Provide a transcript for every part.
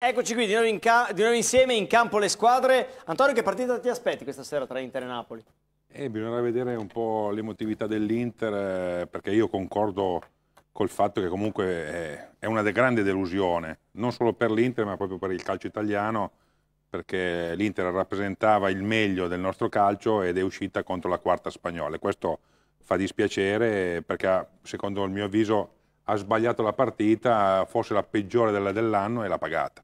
Eccoci qui di nuovo, di nuovo, insieme in campo le squadre. Antonio, che partita ti aspetti questa sera tra Inter e Napoli? Eh, bisognerà vedere un po' l'emotività dell'Inter, eh, perché io concordo col fatto che comunque eh, è una de grande delusione, non solo per l'Inter, ma proprio per il calcio italiano, perché l'Inter rappresentava il meglio del nostro calcio ed è uscita contro la quarta spagnola. Questo fa dispiacere perché, secondo il mio avviso, ha sbagliato la partita, forse la peggiore dell'anno e l'ha pagata.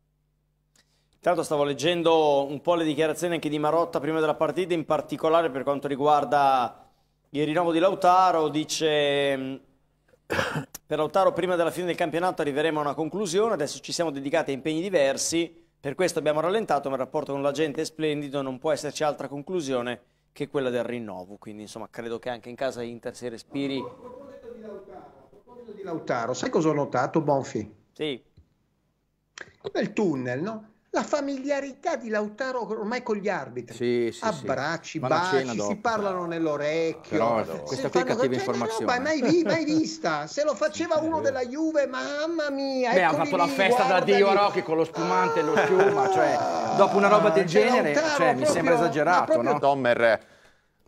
Intanto stavo leggendo un po' le dichiarazioni anche di Marotta prima della partita, in particolare per quanto riguarda il rinnovo di Lautaro, dice per Lautaro prima della fine del campionato arriveremo a una conclusione, adesso ci siamo dedicati a impegni diversi, per questo abbiamo rallentato, ma il rapporto con la gente è splendido, non può esserci altra conclusione che quella del rinnovo, quindi insomma credo che anche in casa Inter si respiri. A di Lautaro, sai cosa ho notato Bonfi? Sì. Bel tunnel, no? la familiarità di Lautaro ormai con gli arbitri. Sì, sì, Abbracci, sì. baci, si parlano nell'orecchio. Però, questa qui è cattiva informazione. Roba, mai, vi, mai vista. Se lo faceva uno della Juve, mamma mia. Beh, hanno fatto lì, la festa da Dio Rocchi con lo spumante e ah, lo schiuma. Cioè, dopo una roba del ah, genere, Lautaro, cioè, proprio, mi sembra esagerato. No? Tomer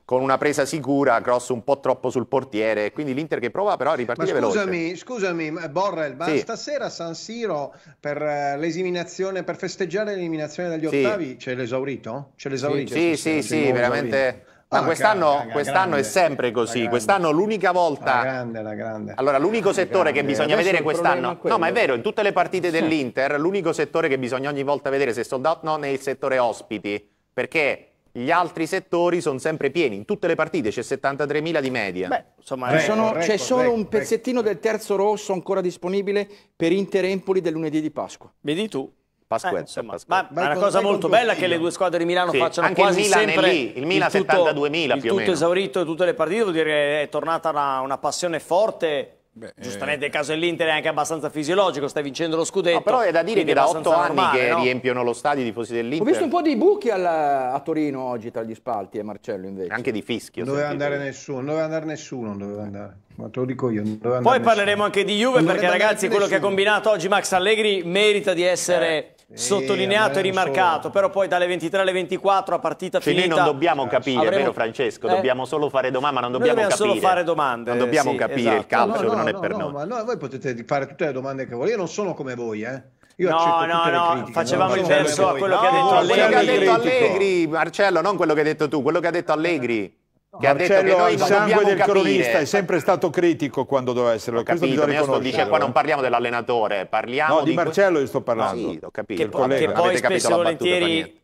con una presa sicura, cross un po' troppo sul portiere, quindi l'Inter che prova però a ripartire ma scusami, veloce. Scusami, Borrell, ma sì. stasera San Siro per eh, l'eliminazione, per festeggiare l'eliminazione dagli sì. ottavi, c'è l'esaurito? C'è l'esaurito? Sì, sì, sì, sì veramente... Ah, ma ah, quest'anno, raga, quest'anno grande, è sempre così. Quest'anno l'unica volta. La grande, la grande. Allora, l'unico settore che bisogna Adesso vedere quest'anno. No, ma è vero, in tutte le partite dell'Inter, l'unico settore che bisogna ogni volta vedere se sold out o non è il settore ospiti. Perché gli altri settori sono sempre pieni, in tutte le partite c'è 73.000 di media. Beh, insomma, c'è solo record, un pezzettino record. del terzo rosso ancora disponibile per Interempoli del lunedì di Pasqua. Vedi tu, Pasquetta, eh, insomma, Pasquetta. Ma è una cosa molto bella che le due squadre di Milano sì, facciano anche quasi il Milan sempre lì, il Milan 72.000 più o meno. tutto esaurito tutte le partite, vuol dire che è tornata una, una passione forte Beh, eh, Giustamente il caso dell'Inter è anche abbastanza fisiologico, stai vincendo lo scudetto. No, ah, però è da dire che da otto anni normale, che no? riempiono lo stadio i tifosi dell'Inter. Ho visto un po' di buchi al, a Torino oggi tra gli spalti e Marcello invece. Anche di fischio. Non doveva andare nessuno, non doveva andare nessuno, doveva andare. Ma te lo dico io. Poi parleremo nessuno. anche di Juve non perché ragazzi quello nessuno. che ha combinato oggi Max Allegri merita di essere... Eh sottolineato e rimarcato, solo... però poi dalle 23 alle 24 a partita cioè, finita... Noi non dobbiamo eh, capire, avremo... vero Francesco? Eh? Dobbiamo solo fare domande, ma non dobbiamo, dobbiamo capire. solo fare domande. Non dobbiamo sì, capire esatto. il calcio, no, no, non è no, per noi. Ma no, voi potete fare tutte le domande che volete, io non sono come voi, eh. Io no, no, no, critiche, facevamo il verso a quello che ha detto Allegri. Quello che ha detto Allegri, Marcello, non quello che hai detto tu, quello che ha detto Allegri che Marcello, ha detto che il sangue del capire. cronista è sempre stato critico quando doveva essere Ho capito, Questo sto dice qua non parliamo dell'allenatore, parliamo no, di, di Marcello io sto parlando. No, sì, ho capito. Che, po che poi spesso volentieri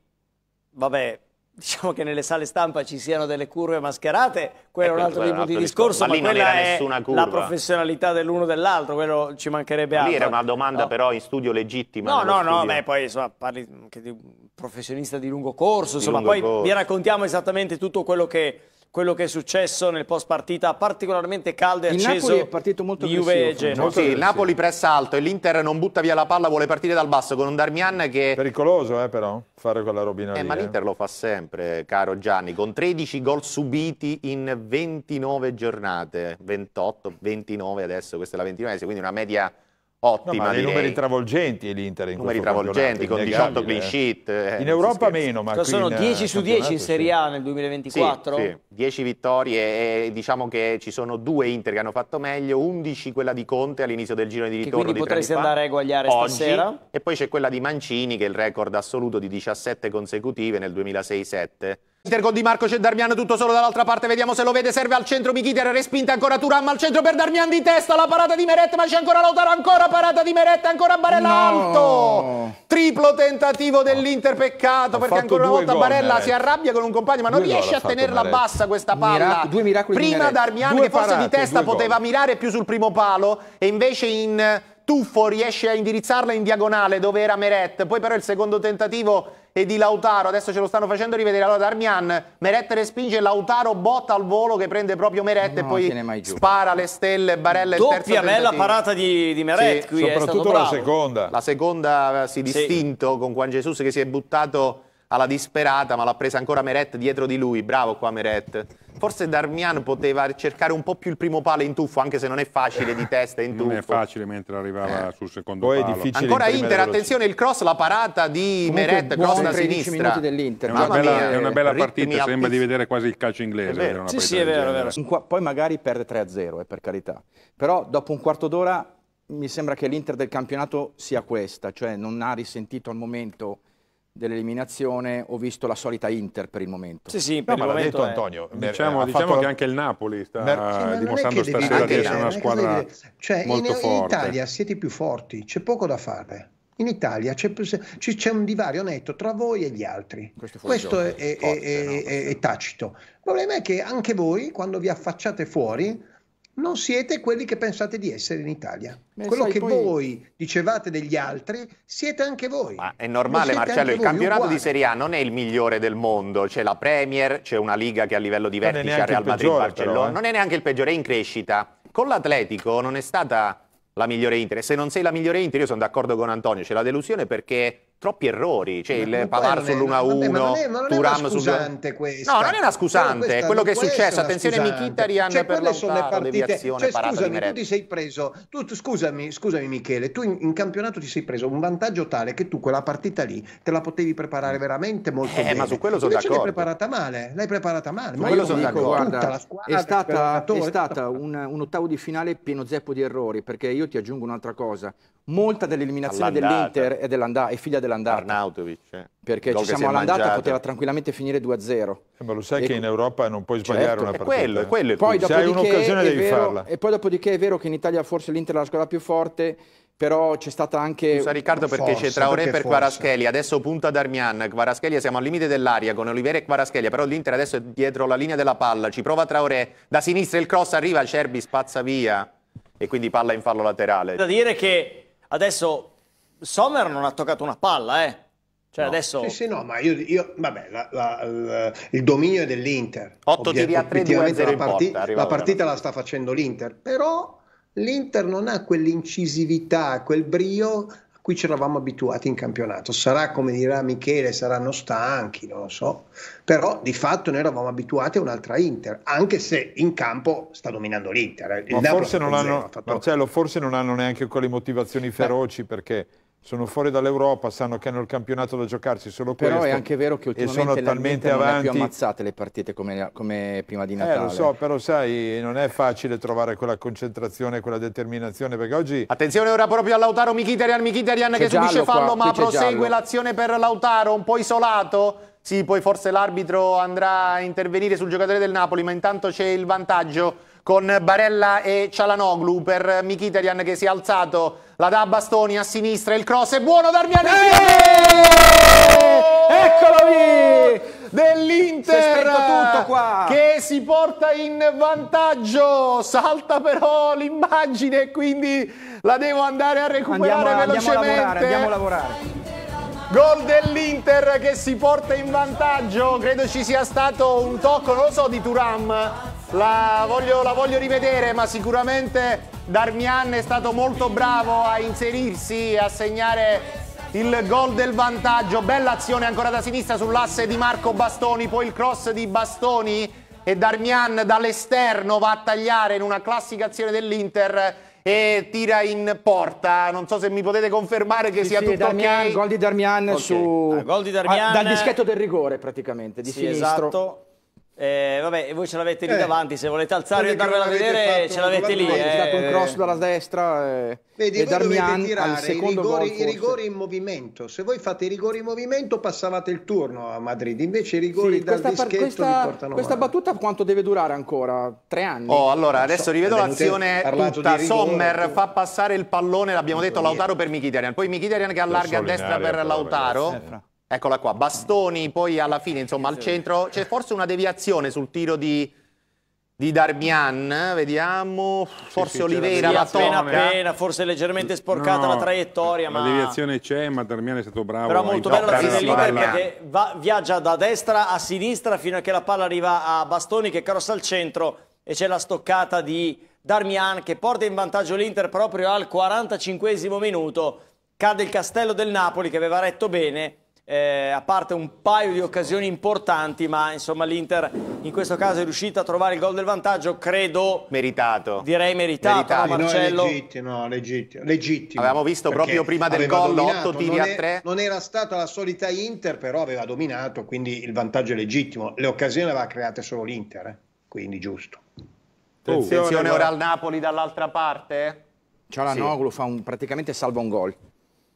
vabbè, diciamo che nelle sale stampa ci siano delle curve mascherate, quello è eh, un altro tipo di discorso, ma, ma quella è la professionalità dell'uno dell'altro, quello ci mancherebbe altro. Lì era una domanda no. però in studio legittima. No, no, studio. no, beh, poi insomma, parli anche di un professionista di lungo corso, di insomma, lungo poi corso. vi raccontiamo esattamente tutto quello che quello che è successo nel post partita particolarmente caldo e il acceso. Il Napoli è partito molto Juve e Sì, il Napoli pressa alto e l'Inter non butta via la palla, vuole partire dal basso con un Darmian che... Pericoloso eh, però fare quella robina eh, lì, Ma eh. l'Inter lo fa sempre, caro Gianni, con 13 gol subiti in 29 giornate, 28, 29 adesso, questa è la 29esima, quindi una media ottima. No, dei numeri travolgenti l'Inter in Numeri travolgenti con 18 eh. clean sheet. Eh. in Europa meno, ma sono 10 su 10 eh, in Serie A nel 2024. Sì, sì. 10 vittorie e diciamo che ci sono due Inter che hanno fatto meglio, 11 quella di Conte all'inizio del girone di ritorno quindi di potresti andare a eguagliare oggi, stasera. E poi c'è quella di Mancini che è il record assoluto di 17 consecutive nel 2006-7 Inter con di Marco, c'è Darmian tutto solo dall'altra parte, vediamo se lo vede, serve al centro Michiter, respinta ancora Turam al centro per Darmian di testa, la parata di Meretta, ma c'è ancora Lautaro, ancora parata di Meretta, ancora Barella no. alto, triplo tentativo dell'Inter, peccato ha perché ancora una volta gol, Barella eh. si arrabbia con un compagno ma non riesce a tenerla Meretta. bassa questa palla, Mirac prima Darmian due che forse di testa poteva gol. mirare più sul primo palo e invece in tuffo riesce a indirizzarla in diagonale dove era Meret, poi però il secondo tentativo e di Lautaro. Adesso ce lo stanno facendo rivedere. Allora Darmian, Meret respinge, Lautaro botta al volo che prende proprio Meret no, e poi spara le stelle, Barella e il terzo bella parata di, di Meret sì, qui Soprattutto la bravo. seconda. La seconda eh, si è distinto sì. con Juan Jesus che si è buttato alla disperata, ma l'ha presa ancora Meret dietro di lui. Bravo qua Meret. Forse Darmian poteva cercare un po' più il primo palo in tuffo, anche se non è facile di testa in tuffo. Non è facile mentre arrivava eh. sul secondo Poi palo. Ancora Inter, attenzione il cross, la parata di Comunque Meret, cross da sinistra. È una, bella, è una, bella, partita, sembra di vedere quasi il calcio inglese. Sì, sì, è vero, è vero. Poi magari perde 3-0, eh, per carità. Però dopo un quarto d'ora mi sembra che l'Inter del campionato sia questa, cioè non ha risentito al momento dell'eliminazione ho visto la solita Inter per il momento. Sì, sì, per no, ma l'ha detto è... Antonio. Eh, diciamo, diciamo fatto... che anche il Napoli sta Mer... Eh, sì, dimostrando stasera di essere una squadra cioè, molto in, forte. In Italia siete più forti, c'è poco da fare. In Italia c'è, c'è un divario netto tra voi e gli altri. Questo, Questo è, è, Forza, no? è, tacito. Il problema è che anche voi, quando vi affacciate fuori, non siete quelli che pensate di essere in Italia. Beh, Quello sai, che poi... voi dicevate degli altri, siete anche voi. Ma è normale, Marcello, il campionato uguale. di Serie A non è il migliore del mondo. C'è la Premier, c'è una Liga che a livello di vertice ha Real Madrid, Barcellona. eh. Non è neanche il peggiore, è in crescita. Con l'Atletico non è stata la migliore Inter. Se non sei la migliore Inter, io sono d'accordo con Antonio, c'è la delusione perché troppi errori, cioè il Pavar sull'1-1, Turam sul 2 questa. No, non è una scusante, è quello che è successo, attenzione Michitarian cioè, per Lautaro, deviazione, cioè, parata scusami, tu ti sei preso, tu, scusami, scusami Michele, tu in, in, campionato ti sei preso un vantaggio tale che tu quella partita lì te la potevi preparare mm. veramente molto eh, bene. ma su quello sono d'accordo. l'hai preparata male, l'hai preparata male. Ma quello sono dico, d'accordo. Guarda, è stata, è stata un, un ottavo di finale pieno zeppo di errori, perché io ti aggiungo un'altra cosa, molta dell'eliminazione dell'Inter e dell'andata è figlia dell'andata. Arnautovic. Eh. Perché Dove ci siamo all'andata e poteva tranquillamente finire 2-0. Eh, ma lo sai e che in Europa non puoi certo, sbagliare certo. una partita. È quello, è eh. quello. poi, Se hai un'occasione devi vero, farla. E poi dopodiché è vero che in Italia forse l'Inter è la squadra più forte, però c'è stata anche... Scusa Riccardo perché c'è Traoré per Quaraschelli, adesso punta Darmian, Quaraschelli siamo al limite dell'aria con Olivera e Quaraschelli, però l'Inter adesso è dietro la linea della palla, ci prova Traoré, da sinistra il cross arriva, Cerbi spazza via e quindi palla in fallo laterale. Da dire che Adesso Sommer non ha toccato una palla, eh. Cioè no. adesso... Sì, sì, no, ma io, io vabbè, la, la, la, il dominio è dell'Inter. 8 tiri a 3, 2 a la, parti- porta, la partita la sta facendo l'Inter, però l'Inter non ha quell'incisività, quel brio cui ci eravamo abituati in campionato. Sarà come dirà Michele, saranno stanchi, non lo so, però di fatto noi eravamo abituati a un'altra Inter, anche se in campo sta dominando l'Inter. Eh. Il Ma forse non, hanno, fatto... Marcello, forse non hanno neanche quelle motivazioni feroci perché sono fuori dall'Europa, sanno che hanno il campionato da giocarsi solo Però questo. Però è anche vero che ultimamente sono talmente avanti. non più ammazzate le partite come, come, prima di Natale. Eh, lo so, però sai, non è facile trovare quella concentrazione, quella determinazione, perché oggi... Attenzione ora proprio a Lautaro Michitarian, Michitarian che subisce fallo, qua, ma prosegue l'azione per Lautaro, un po' isolato. Sì, poi forse l'arbitro andrà a intervenire sul giocatore del Napoli, ma intanto c'è il vantaggio con Barella e Cialanoglu per Mkhitaryan che si è alzato, la dà a Bastoni a sinistra, il cross è buono Darmian eh! Eccolo lì! Dell'Inter che si porta in vantaggio, salta però l'immagine quindi la devo andare a recuperare andiamo, velocemente. Andiamo a lavorare, andiamo a lavorare. Gol dell'Inter che si porta in vantaggio, credo ci sia stato un tocco, non lo so, di Turam la voglio, la voglio rivedere, ma sicuramente Darmian è stato molto bravo a inserirsi e a segnare il gol del vantaggio. Bella azione ancora da sinistra sull'asse di Marco Bastoni, poi il cross di Bastoni e Darmian dall'esterno va a tagliare in una classica azione dell'Inter e tira in porta. Non so se mi potete confermare che sì, sia sì, tutto Darmian, ok. Gol di Darmian okay. su ah, gol di ah, Darmian. Ah, dal dischetto del rigore praticamente di sì, sinistro. Esatto. Eh, vabbè, voi ce l'avete lì eh, davanti, se volete alzare e darvela a vedere ce l'avete lì. È eh. stato un cross dalla destra eh, Vedi, e Darmian al secondo i rigori, gol, i rigori in movimento. Se voi fate i rigori in movimento passavate il turno a Madrid, invece i rigori sì, dal questa, questa, portano Questa male. battuta quanto deve durare ancora? Tre anni? Oh, allora, adesso so, rivedo l'azione tutta. Rigore, Sommer tu... fa passare il pallone, l'abbiamo detto, Lautaro per Michidarian. Poi Michidarian che allarga a destra per Lautaro. Eccola qua, Bastoni poi alla fine, insomma, al centro. C'è forse una deviazione sul tiro di, di Darmian, vediamo, forse sì, sì, Oliveira la, tocca. Appena appena, forse leggermente sporcata no, la traiettoria. La ma... deviazione c'è, ma Darmian è stato bravo. Però molto bella la fine libera perché va, viaggia da destra a sinistra fino a che la palla arriva a Bastoni che crossa al centro e c'è la stoccata di Darmian che porta in vantaggio l'Inter proprio al 45 minuto. Cade il castello del Napoli che aveva retto bene eh, a parte un paio di occasioni importanti, ma insomma l'Inter in questo caso è riuscita a trovare il gol del vantaggio, credo... Meritato. Direi meritato, meritato. Marcello? No, legittimo, legittimo, legittimo. Avevamo visto proprio prima del gol 8 tiri a 3. Non era stata la solita Inter, però aveva dominato, quindi il vantaggio è legittimo. Le occasioni le aveva create solo l'Inter, eh? quindi giusto. Oh, attenzione, attenzione ora al Napoli dall'altra parte. Cialanoglu sì. fa un, praticamente salva un gol.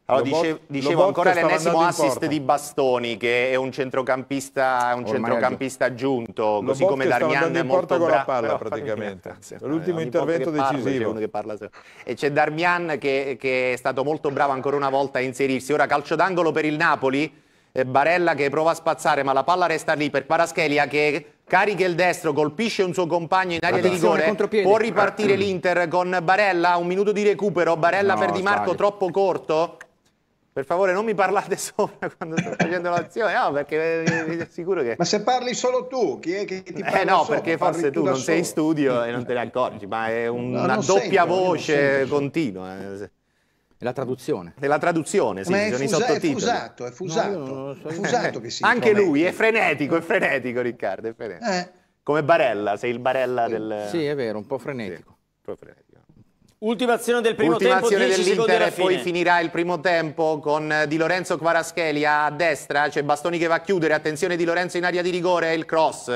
Allora, dicevo, dicevo ancora l'ennesimo assist di Bastoni che è un centrocampista, un centrocampista aggiunto, così come Darmian è molto bravo. la palla però, praticamente. L'ultimo intervento decisivo. Parla, parla, e c'è Darmian che, che, è stato molto bravo ancora una volta a inserirsi. Ora calcio d'angolo per il Napoli, eh, Barella che prova a spazzare ma la palla resta lì per Paraschelia che carica il destro, colpisce un suo compagno in area di rigore, può ripartire l'Inter con Barella, un minuto di recupero, Barella no, per Di Marco sbaglio. troppo corto, per favore non mi parlate sopra quando sto facendo l'azione, no, perché vi assicuro che... Ma se parli solo tu, chi è che ti eh, parla Eh no, sopra? perché forse tu, non solo. sei in studio e non te ne accorgi, ma è una no, doppia sento, voce continua. Eh. È la traduzione. È la traduzione, sì, Ma ci sono i sottotitoli. È fusato, è fusato. No, so. è fusato che si Anche lui è frenetico, è frenetico Riccardo, è frenetico. Eh. Come Barella, sei il Barella del... Sì, è vero, un po' frenetico. Sì, un po' frenetico. Ultima azione del primo Ultima tempo, azione dell'Inter e poi finirà il primo tempo con eh, Di Lorenzo Quarascheli a destra, c'è Bastoni che va a chiudere, attenzione Di Lorenzo in aria di rigore, il cross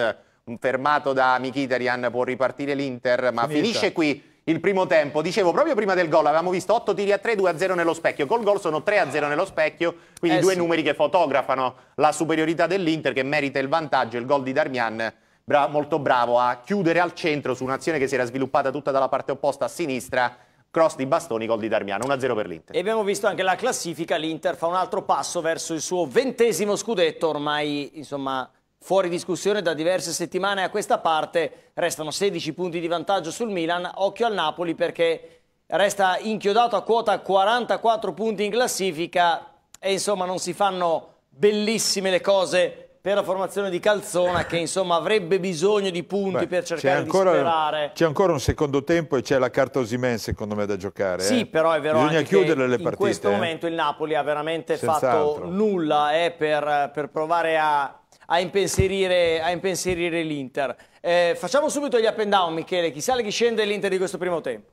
fermato da Mkhitaryan, può ripartire l'Inter, ma Finita. finisce qui il primo tempo. Dicevo, proprio prima del gol avevamo visto 8 tiri a 3, 2 a 0 nello specchio. Col gol sono 3 a 0 nello specchio, quindi eh due sì. numeri che fotografano la superiorità dell'Inter che merita il vantaggio, il gol di Darmian bra- molto bravo a chiudere al centro su un'azione che si era sviluppata tutta dalla parte opposta a sinistra cross di Bastoni, gol di Darmiano, 1-0 per l'Inter. E abbiamo visto anche la classifica, l'Inter fa un altro passo verso il suo ventesimo scudetto, ormai insomma fuori discussione da diverse settimane a questa parte, restano 16 punti di vantaggio sul Milan, occhio al Napoli perché resta inchiodato a quota 44 punti in classifica e insomma non si fanno bellissime le cose per la formazione di Calzona che insomma avrebbe bisogno di punti Beh, per cercare ancora, di sperare. C'è ancora un secondo tempo e c'è la carta Osimen secondo me da giocare. Sì, eh. però è vero Bisogna anche chiudere le partite, in questo eh. momento il Napoli ha veramente Senz'altro. fatto nulla eh, per, per, provare a, a, impensierire, impensierire, l'Inter. Eh, facciamo subito gli up and down Michele, chi sale chi scende l'Inter di questo primo tempo?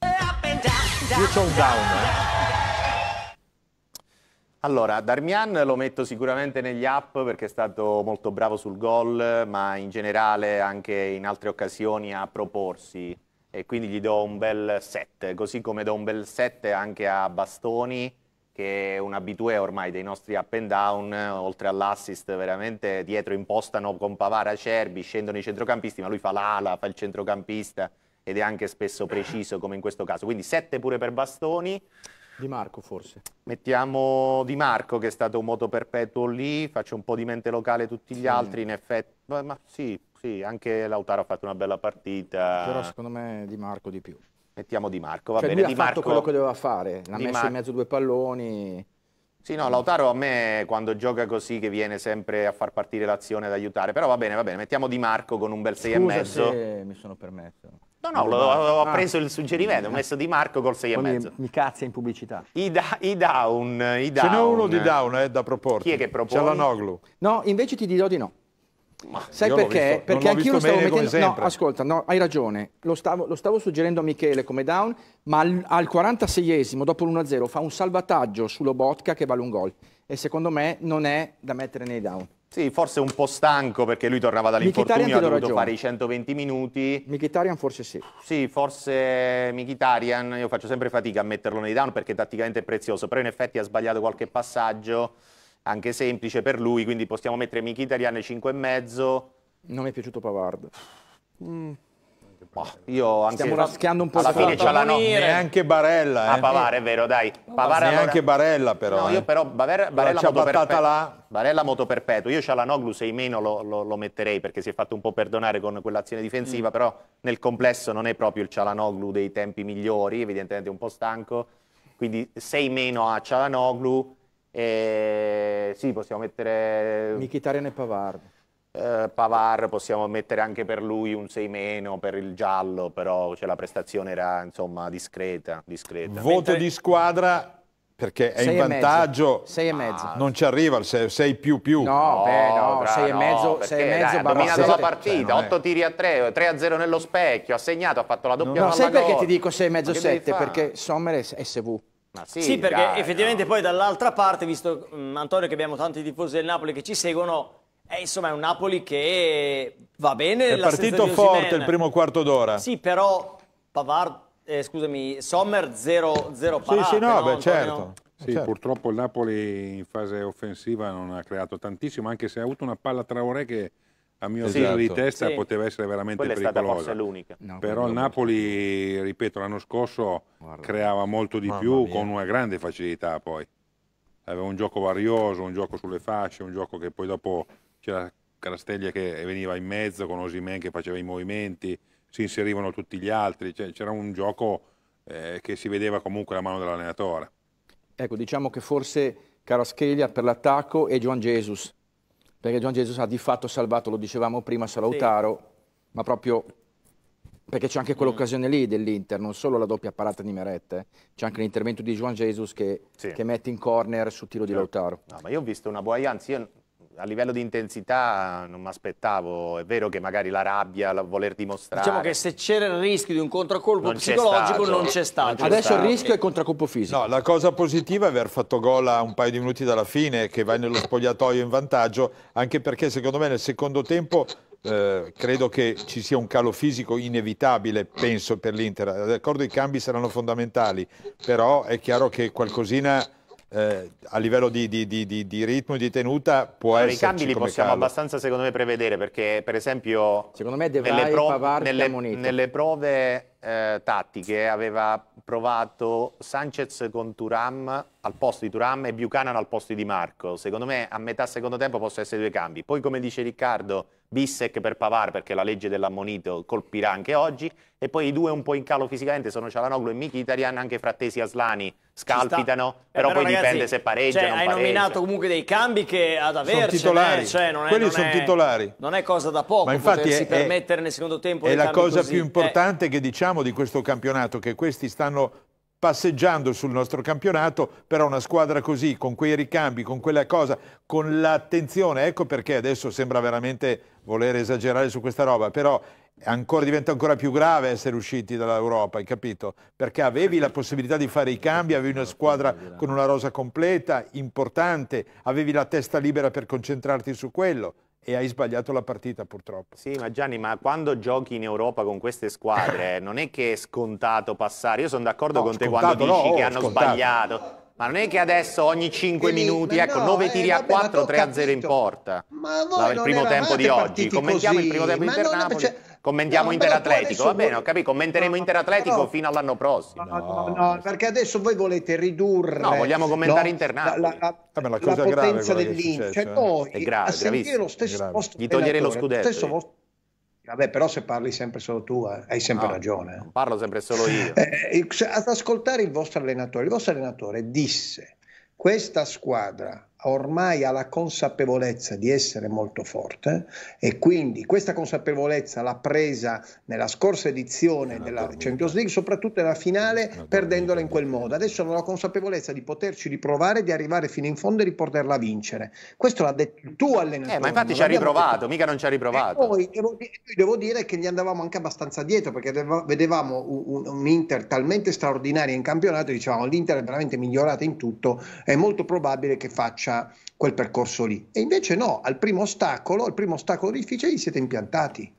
Io ho un down. Allora, Darmian lo metto sicuramente negli up perché è stato molto bravo sul gol, ma in generale anche in altre occasioni a proporsi e quindi gli do un bel 7, così come do un bel 7 anche a Bastoni che è un abitué ormai dei nostri up and down, oltre all'assist veramente dietro impostano con Pavara Cerbi, scendono i centrocampisti, ma lui fa l'ala, fa il centrocampista ed è anche spesso preciso come in questo caso. Quindi 7 pure per Bastoni. Di Marco forse. Mettiamo Di Marco che è stato un moto perpetuo lì, faccio un po' di mente locale tutti gli sì. altri, in effetti, ma, ma sì, sì, anche Lautaro ha fatto una bella partita. Però secondo me Di Marco di più. Mettiamo Di Marco, va cioè, bene. Lui di ha fatto Marco... quello che doveva fare, l'ha messo Mar... in mezzo due palloni. Sì, no, Lautaro a me quando gioca così che viene sempre a far partire l'azione ad aiutare, però va bene, va bene, mettiamo Di Marco con un bel 6,5. e mezzo. se mi sono permesso. No, no, l'ho, ho ah. preso il suggerimento, ho messo Di Marco col 6 e mezzo. Mi cazza in pubblicità. I, da, i down, i down. Ce n'è uno di down eh, da proporre. Chi è che propone? C'è Cialanoglu. No, invece ti dirò di no. Ma Sai perché? Visto, perché anch'io lo stavo mettendo. No, ascolta, no, hai ragione. Lo stavo, lo stavo, suggerendo a Michele come down, ma al, al 46esimo, dopo l'1-0, fa un salvataggio sull'Obotka che vale un gol. E secondo me non è da mettere nei down. Sì, forse un po' stanco perché lui tornava dall'infortunio, ha dovuto ragione. fare i 120 minuti. Michitarian forse sì. Sì, forse Michitarian, io faccio sempre fatica a metterlo nei down perché tatticamente è prezioso, però in effetti ha sbagliato qualche passaggio, anche semplice per lui, quindi possiamo mettere Michitarian 5,5. Non mi è piaciuto Pavard. Mm. Boh, io anche Stiamo raschiando un po' alla fine c'ha la no. Neanche Barella. Ah, eh. Ah, Pavara, è vero, dai. Pavara neanche allora... Barella, però. No, eh. io però Baver... Barella c'ha moto perpetuo. Là. Barella moto perpetuo. Io c'ha la Noglu, se meno lo, lo, lo, metterei perché si è fatto un po' perdonare con quell'azione difensiva, mm. però nel complesso non è proprio il Cialanoglu dei tempi migliori, evidentemente un po' stanco. Quindi 6 meno a Cialanoglu. E... Eh, sì, possiamo mettere... Michitarian e Pavardo eh, Pavar possiamo mettere anche per lui un 6 meno per il giallo, però cioè, la prestazione era insomma discreta. discreta. Voto Mentre... di squadra perché è in vantaggio. 6 e mezzo. Ah, non ci arriva il 6 più più. No, 6 no, e mezzo, no, e mezzo ha dominato la cioè, partita, 8 cioè, tiri a 3, 3 a 0 nello specchio, ha segnato, ha fatto la doppia no, Ma sai perché ti dico 6 e mezzo 7 perché Sommer è SV. Sì, sì, perché dai, effettivamente poi dall'altra parte, visto mh, mm, Antonio che abbiamo tanti tifosi del Napoli che ci seguono, eh, insomma, è un Napoli che va bene. È partito forte il primo quarto d'ora. Sì, però Pavard, eh, scusami, Sommer 0-0 Sì, sì, no, no beh, certo. Sì, certo. purtroppo il Napoli in fase offensiva non ha creato tantissimo, anche se ha avuto una palla tra ore che a mio giro esatto. di testa sì. poteva essere veramente Quella pericolosa. No, Però il Napoli, ripeto, l'anno scorso Guarda. creava molto di Mamma più mia. con una grande facilità poi. Aveva un gioco varioso, un gioco sulle fasce, un gioco che poi dopo c'era Carasteglia che veniva in mezzo con Osimen che faceva i movimenti, si inserivano tutti gli altri, cioè c'era un gioco eh, che si vedeva comunque la mano dell'allenatore. Ecco, diciamo che forse Carascheglia per l'attacco e Juan Jesus, perché Juan Jesus ha di fatto salvato, lo dicevamo prima, Salautaro, sì. ma proprio perché c'è anche quell'occasione lì dell'Inter, non solo la doppia parata di Merette, c'è anche l'intervento di Juan Jesus che, sì. che, mette in corner sul tiro di certo. Lautaro. No, ma io ho visto una boia, anzi io a livello di intensità non mi aspettavo, è vero che magari la rabbia, la voler dimostrare. Diciamo che se c'era il rischio di un contraccolpo non psicologico non c'è stato. Adesso stato. il rischio è contraccolpo fisico. No, la cosa positiva è aver fatto gol a un paio di minuti dalla fine, che vai nello spogliatoio in vantaggio, anche perché secondo me nel secondo tempo eh, credo che ci sia un calo fisico inevitabile, penso, per l'Inter. D'accordo, i cambi saranno fondamentali, però è chiaro che qualcosina eh, a livello di, di, di, di, ritmo e di tenuta può essere. I cambi li possiamo Carlo. abbastanza, secondo me, prevedere perché, per esempio, secondo me nelle, pro nelle, nelle, prove eh, tattiche aveva provato Sanchez con Turam al posto di Turam e Buchanan al posto di Marco. Secondo me, a metà secondo tempo possono essere due cambi. Poi, come dice Riccardo, Bissec per Pavar perché la legge dell'ammonito colpirà anche oggi. E poi i due un po' in calo fisicamente sono Cialanoglu e Mkhitaryan, anche Frattesi Aslani scalpitano, eh, però, però, poi ragazzi, dipende se pareggia cioè, non hai pareggia. nominato comunque dei cambi che ad averci, titolari, cioè, non è, quelli non sono è, titolari. Non è cosa da poco Ma infatti potersi è, permettere nel secondo tempo È la cosa così. più eh. importante eh. che diciamo di questo campionato, che questi stanno passeggiando sul nostro campionato, però una squadra così, con quei ricambi, con quella cosa, con l'attenzione, ecco perché adesso sembra veramente voler esagerare su questa roba, però ancora, diventa ancora più grave essere usciti dall'Europa, hai capito? Perché avevi la possibilità di fare i cambi, avevi una squadra con una rosa completa, importante, avevi la testa libera per concentrarti su quello e hai sbagliato la partita purtroppo. Sì, ma Gianni, ma quando giochi in Europa con queste squadre non è che è scontato passare. Io sono d'accordo no, con te quando dici no, che oh, hanno scontato. sbagliato. Ma non è che adesso ogni 5 Quindi, minuti, eh ecco, no, 9 eh, tiri eh, vabbè, a 4, 3 a 0 in porta. Ma voi il primo tempo di oggi. Commentiamo così. il primo tempo ma Inter Napoli. Cioè, commentiamo no, Interatletico, va bene, ho capito, commenteremo no, Interatletico no, fino all'anno prossimo. No, no, no, perché adesso voi volete ridurre No, vogliamo commentare Internazionale. La, la, eh, la, la, potenza dell'Inter, cioè, noi cioè. è grave, a sentire lo stesso Gli toglierei lo scudetto. Vabbè, però se parli sempre solo tu eh, hai sempre no, ragione. Eh. Non parlo sempre solo eh, io. Eh, ad ascoltare il vostro allenatore, il vostro allenatore disse questa squadra ormai ha la consapevolezza di essere molto forte e quindi questa consapevolezza l'ha presa nella scorsa edizione della Champions League, soprattutto nella finale, perdendola in quel modo. Adesso hanno la consapevolezza di poterci riprovare, di arrivare fino in fondo e di poterla vincere. Questo l'ha detto tu allenatore. Eh, ma infatti ci ha riprovato, detto. mica non ci ha eh, riprovato. E poi devo, devo, dire che gli andavamo anche abbastanza dietro perché vedevamo un, un Inter talmente straordinario in campionato, dicevamo l'Inter è veramente migliorata in tutto, è molto probabile che faccia faccia quel percorso lì. E invece no, al primo ostacolo, al primo ostacolo difficile, gli siete impiantati.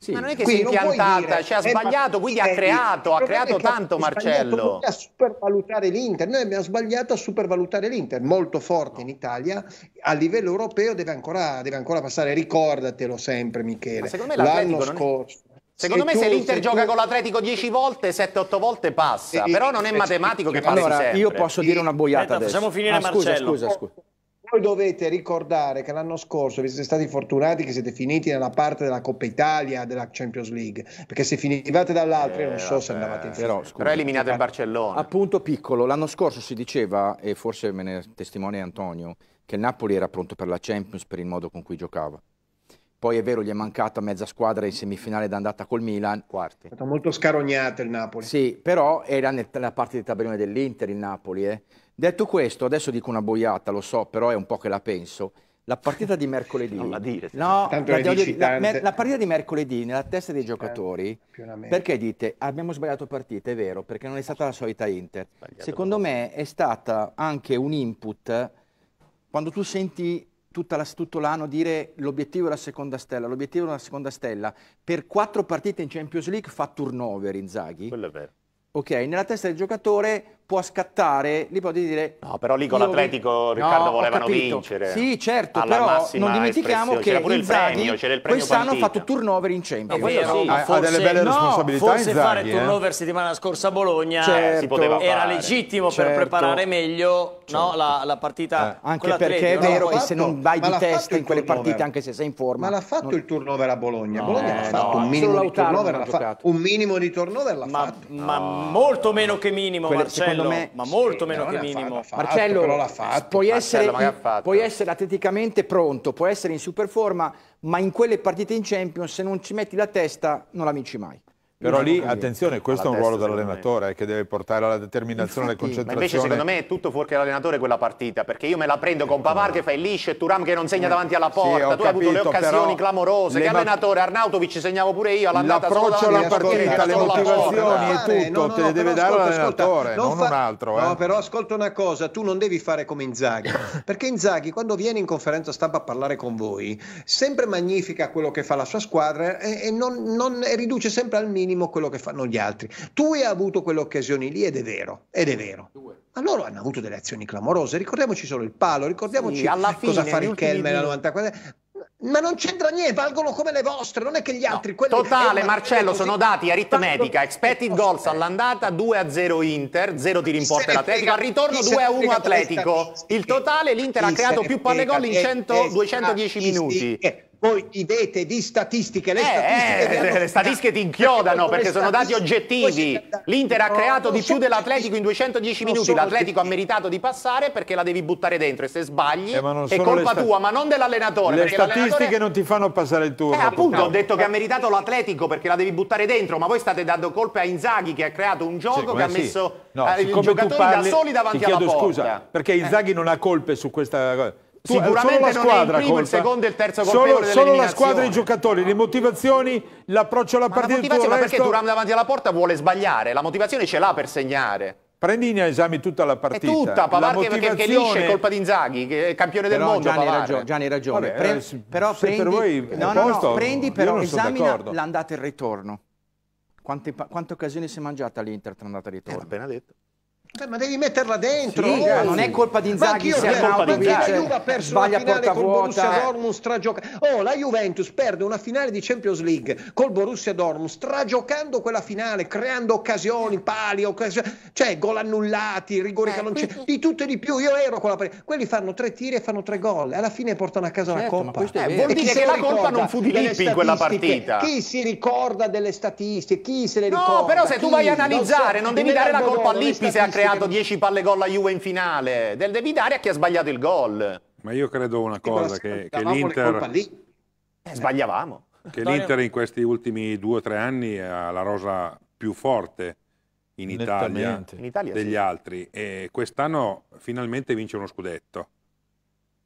Sì. Ma non è che quindi si è impiantata, dire, cioè, ha eh, sbagliato, quindi ha eh, creato, ha creato tanto Marcello. A supervalutare l'Inter, noi abbiamo sbagliato a supervalutare l'Inter, molto forte in Italia, a livello europeo deve ancora, deve ancora passare, ricordatelo sempre Michele, l'anno scorso. Non... Secondo me tu, se l'Inter se gioca tu... con l'Atletico 10 volte, 7-8 volte passa, e, però non è matematico che passi allora, sempre. Io posso dire una boiata adesso. Facciamo finire ah, Marcello. Scusa, scusa, oh. scusa. Voi dovete ricordare che l'anno scorso vi siete stati fortunati che siete finiti nella parte della Coppa Italia, della Champions League, perché se finivate dall'altra eh, non so vabbè, se andavate in finale. Però, però eliminate il Barcellona. Appunto piccolo, l'anno scorso si diceva, e forse me ne testimonia Antonio, che il Napoli era pronto per la Champions per il modo con cui giocava. Poi è vero, gli è mancata mezza squadra in semifinale d'andata col Milan. Quarti. È stato molto scarognato il Napoli. Sì, però era nella parte di tabellone dell'Inter il Napoli. Eh. Detto questo, adesso dico una boiata, lo so, però è un po' che la penso. La partita di mercoledì. non la dire. No, Tanto la, dici, la, la, partita di mercoledì nella testa dei certo, giocatori. Eh, perché dite abbiamo sbagliato partita? È vero, perché non è stata la solita Inter. Sbagliato Secondo me è stata anche un input quando tu senti la, tutto l'anno dire l'obiettivo è la seconda stella, l'obiettivo è la seconda stella, per quattro partite in Champions League fa turnover Inzaghi. Quello è vero. Ok, nella testa del giocatore può scattare l'ipotesi di dire... No, però lì con l'Atletico, Riccardo, no, volevano vincere. Sì, certo, però non dimentichiamo che c'era pure il premio, quest'anno ha fatto turnover in Champions. No, eh, sì. ha, forse, ha delle belle no, responsabilità Forse Zaghi, fare eh? turnover eh? settimana scorsa a Bologna certo, era legittimo certo, per preparare meglio certo. no, la, la, partita eh. Anche perché è vero che se non vai di testa in quelle partite, anche se sei in forma... Ma l'ha fatto il turnover a Bologna? Bologna l'ha eh, fatto un eh. minimo di turnover, un minimo di turnover l'ha fatto. Ma molto meno che minimo, Marcello secondo me... Ma molto sì, meno che minimo. Fatto, Marcello, però l'ha fatto. Puoi, essere, fatto. puoi essere atleticamente pronto, puoi essere in super forma, ma in quelle partite in Champions se non ci metti la testa non la vinci mai. Però diciamo lì, attenzione, questo è un ruolo dell'allenatore eh, che deve portare alla determinazione, alla concentrazione. Ma invece secondo me è tutto fuori che l'allenatore quella partita, perché io me la prendo con ecco. Pavar che fa il liscio e Turam che non segna mm. davanti alla porta, sì, tu capito, hai avuto le occasioni clamorose, che allenatore Arnautovic segnavo pure io all'andata L'approccio alla partita, le motivazioni e tutto, no, no, te le deve dare l'allenatore, non, non un altro. Eh. No, però ascolta una cosa, tu non devi fare come Inzaghi, perché Inzaghi quando viene in conferenza stampa a parlare con voi, sempre magnifica quello che fa la sua squadra e, e, non, non, e riduce sempre al minimo minimo quello che fanno gli altri. Tu hai avuto quelle occasioni lì ed è vero, ed è vero. Ma loro hanno avuto delle azioni clamorose, ricordiamoci solo il palo, ricordiamoci sì, fine, cosa fa Richelme nella 94 ma non c'entra niente, valgono come le vostre, non è che gli altri... No, totale, Marcello, sono dati aritmetica, expected goals all'andata, 2 a 0 Inter, 0 tiri in porta l'Atletico, al ritorno 2 a 1 Atletico. Il totale, l'Inter ha creato più palle gol in 100, 210 minuti voi vivete di statistiche, le eh, statistiche, eh, le statistiche ti inchiodano perché sono dati oggettivi. L'Inter ha creato di più dell'Atletico in 210 minuti, l'Atletico ha meritato di passare perché la devi buttare dentro e se sbagli eh, è colpa tua, ma non dell'allenatore. Le statistiche non ti fanno passare il turno. Eh, appunto, ho detto che ha meritato l'Atletico perché la devi buttare dentro, ma voi state dando colpe a Inzaghi che ha creato un gioco sì, che ha messo no, eh, i giocatori parli, da soli davanti alla porta. Scusa, perché eh. Inzaghi non ha colpe su questa cosa tu, Sicuramente solo la non è il primo, conta. il secondo e il terzo colpevole Solo, solo la squadra, e i giocatori, le motivazioni, l'approccio alla partita. Ma, resto... ma perché Turam davanti alla porta vuole sbagliare? La motivazione ce l'ha per segnare. Prendi in esame tutta la partita. È tutta, Pavar motivazione... che, che lisce è colpa di Inzaghi, che è campione però, del mondo. Gianni ha ragione. ragione. Vabbè, Pre eh, se, però se prendi, per voi no, no, posto, no, prendi però esamina l'andata e il ritorno. Quante, quante occasioni si è mangiata l'Inter tra andata e ritorno? Eh, appena detto. Beh, cioè, ma devi metterla dentro. Sì, oh, non sì. è colpa di Inzaghi se è colpa di Inzaghi. La Juve ha perso Sbaglia la finale col Borussia eh. Dortmund stragioca- Oh, la Juventus perde una finale di Champions League col Borussia Dortmund stragiocando quella finale, creando occasioni, pali, occasioni, cioè gol annullati, rigori eh. che non c'è, di tutto e di più. Io ero con la pre- quelli fanno tre tiri e fanno tre gol e alla fine portano a casa certo, la coppa. Eh, vuol dire che la colpa non fu di Lippi in quella partita. Chi si ricorda delle statistiche? Chi se le ricorda? No, però se chi? tu vai a analizzare, non, non devi dare la colpa a Lippi se ha creato creato 10 palle gol la Juve in finale, del devi dare a chi ha sbagliato il gol. Ma io credo una cosa, che, che l'Inter... Eh, sbagliavamo. Che l'Inter in questi ultimi due o tre anni ha la rosa più forte in Italia, in Italia degli sì. altri e quest'anno finalmente vince uno scudetto.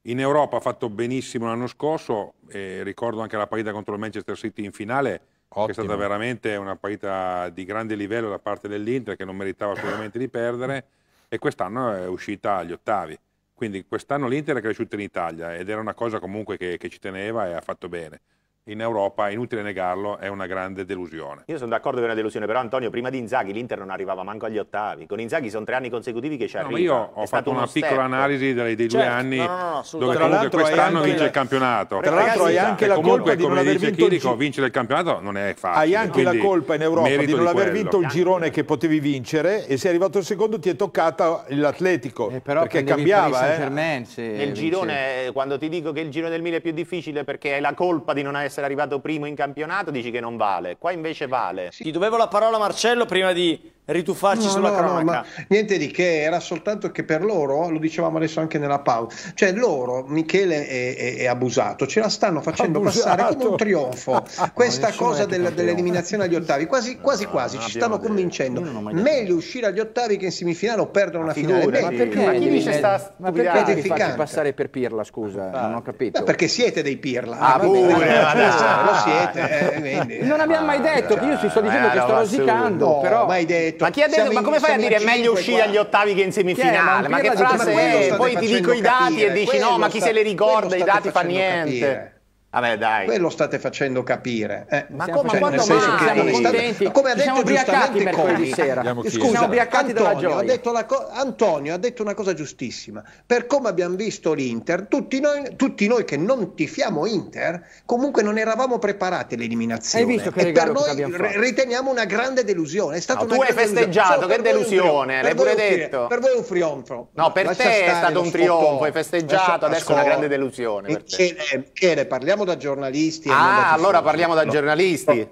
In Europa ha fatto benissimo l'anno scorso, ricordo anche la partita contro il Manchester City in finale, Ottimo. è stata veramente una partita di grande livello da parte dell'Inter che non meritava sicuramente di perdere e quest'anno è uscita agli ottavi. Quindi quest'anno l'Inter è cresciuta in Italia ed era una cosa comunque che, che ci teneva e ha fatto bene in Europa, inutile negarlo, è una grande delusione. Io sono d'accordo che è una delusione, però Antonio, prima di Inzaghi l'Inter non arrivava manco agli ottavi. Con Inzaghi sono tre anni consecutivi che ci no, arriva. io ho è fatto una piccola step. analisi dei, due certo. anni no, no, no dove comunque quest'anno anche... vince il campionato. Tra l'altro hai anche la colpa di non aver vinto Chirico, il... vincere il campionato non è facile. Hai anche la colpa in Europa di non aver vinto il girone che potevi vincere e sei arrivato al secondo ti è toccata l'Atletico eh, però perché cambiava. Eh. Nel girone, quando ti dico che il girone del Mille è più difficile perché è la colpa di non essere essere arrivato primo in campionato dici che non vale, qua invece vale. Sì. Ti dovevo la parola Marcello prima di rituffarci no, sulla no, cronaca. No, niente di che, era soltanto che per loro, lo dicevamo adesso anche nella pausa, cioè loro, Michele e, Abusato, ce la stanno facendo abusato. passare come un trionfo. Questa cosa del, dell'eliminazione agli ottavi, quasi quasi, quasi ci stanno convincendo. Meglio uscire agli ottavi che in semifinale o perdere una figura, finale. Ma, perché, ma chi dice sta ma perché devi passare per Pirla, scusa, ah. non ho capito. Ma perché siete dei Pirla. Ah, ah pure, Ah, lo ah, siete. Ah. Eh, non abbiamo mai detto, che io ci sto dicendo eh, che sto rosicando. però... mai detto. Ma, ma come fai a dire è meglio uscire agli ottavi che in semifinale? ma che frase è? Poi ti dico i dati e dici no, ma chi se li ricorda i dati fa niente. Vabbè, ah, dai. Quello state facendo capire. Eh. Ma come, cioè, quando mai? Siamo contenti. Come ha detto giustamente Coni. Sera. Scusa, Antonio, ha detto co- Antonio ha detto una cosa giustissima. Per come abbiamo visto l'Inter, tutti noi, tutti noi che non tifiamo Inter, comunque non eravamo preparati all'eliminazione. Hai visto che e per noi che riteniamo una grande delusione. È stata no, una tu hai festeggiato, che delusione, l'hai pure detto. Per voi è un trionfo. No, per te è stato un trionfo, hai festeggiato, adesso è una grande delusione. Che ne parliamo parliamo da giornalisti. Ah, allora parliamo da giornalisti.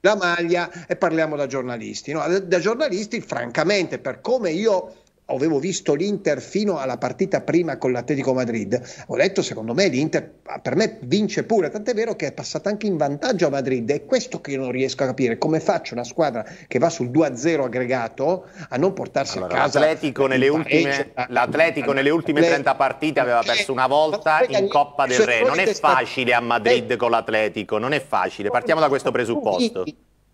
la maglia e parliamo da giornalisti. No, da giornalisti, francamente, per come io avevo visto l'Inter fino alla partita prima con l'Atletico Madrid, ho detto secondo me l'Inter per me vince pure, tant'è vero che è passata anche in vantaggio a Madrid, è questo che io non riesco a capire, come faccio una squadra che va sul 2-0 aggregato a non portarsi allora, a casa l'Atletico nelle ultime, l'Atletico nelle ultime 30 partite aveva perso una volta in Coppa del cioè, Re, non è facile a Madrid con l'Atletico, non è facile, partiamo da questo presupposto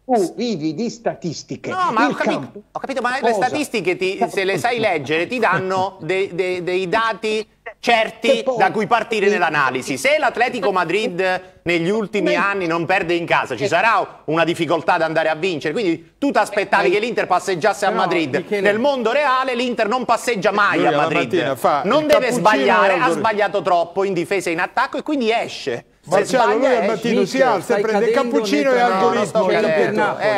tu vivi di statistiche. No, ma ho capito, ho capito, ma cosa? le statistiche, ti, se le sai leggere, ti danno dei, dei, dei dati certi da cui partire nell'analisi. Se l'Atletico Madrid negli ultimi anni non perde in casa, ci eh. sarà una difficoltà ad andare a vincere. Quindi tu ti aspettavi eh, che l'Inter passeggiasse a Madrid. Nel mondo reale l'Inter non passeggia eh, mai a Madrid. Non deve sbagliare, ha sbagliato troppo in difesa e in attacco e quindi esce. Marciano lui al eh, mattino si alza e prende cappuccino e algoritmo.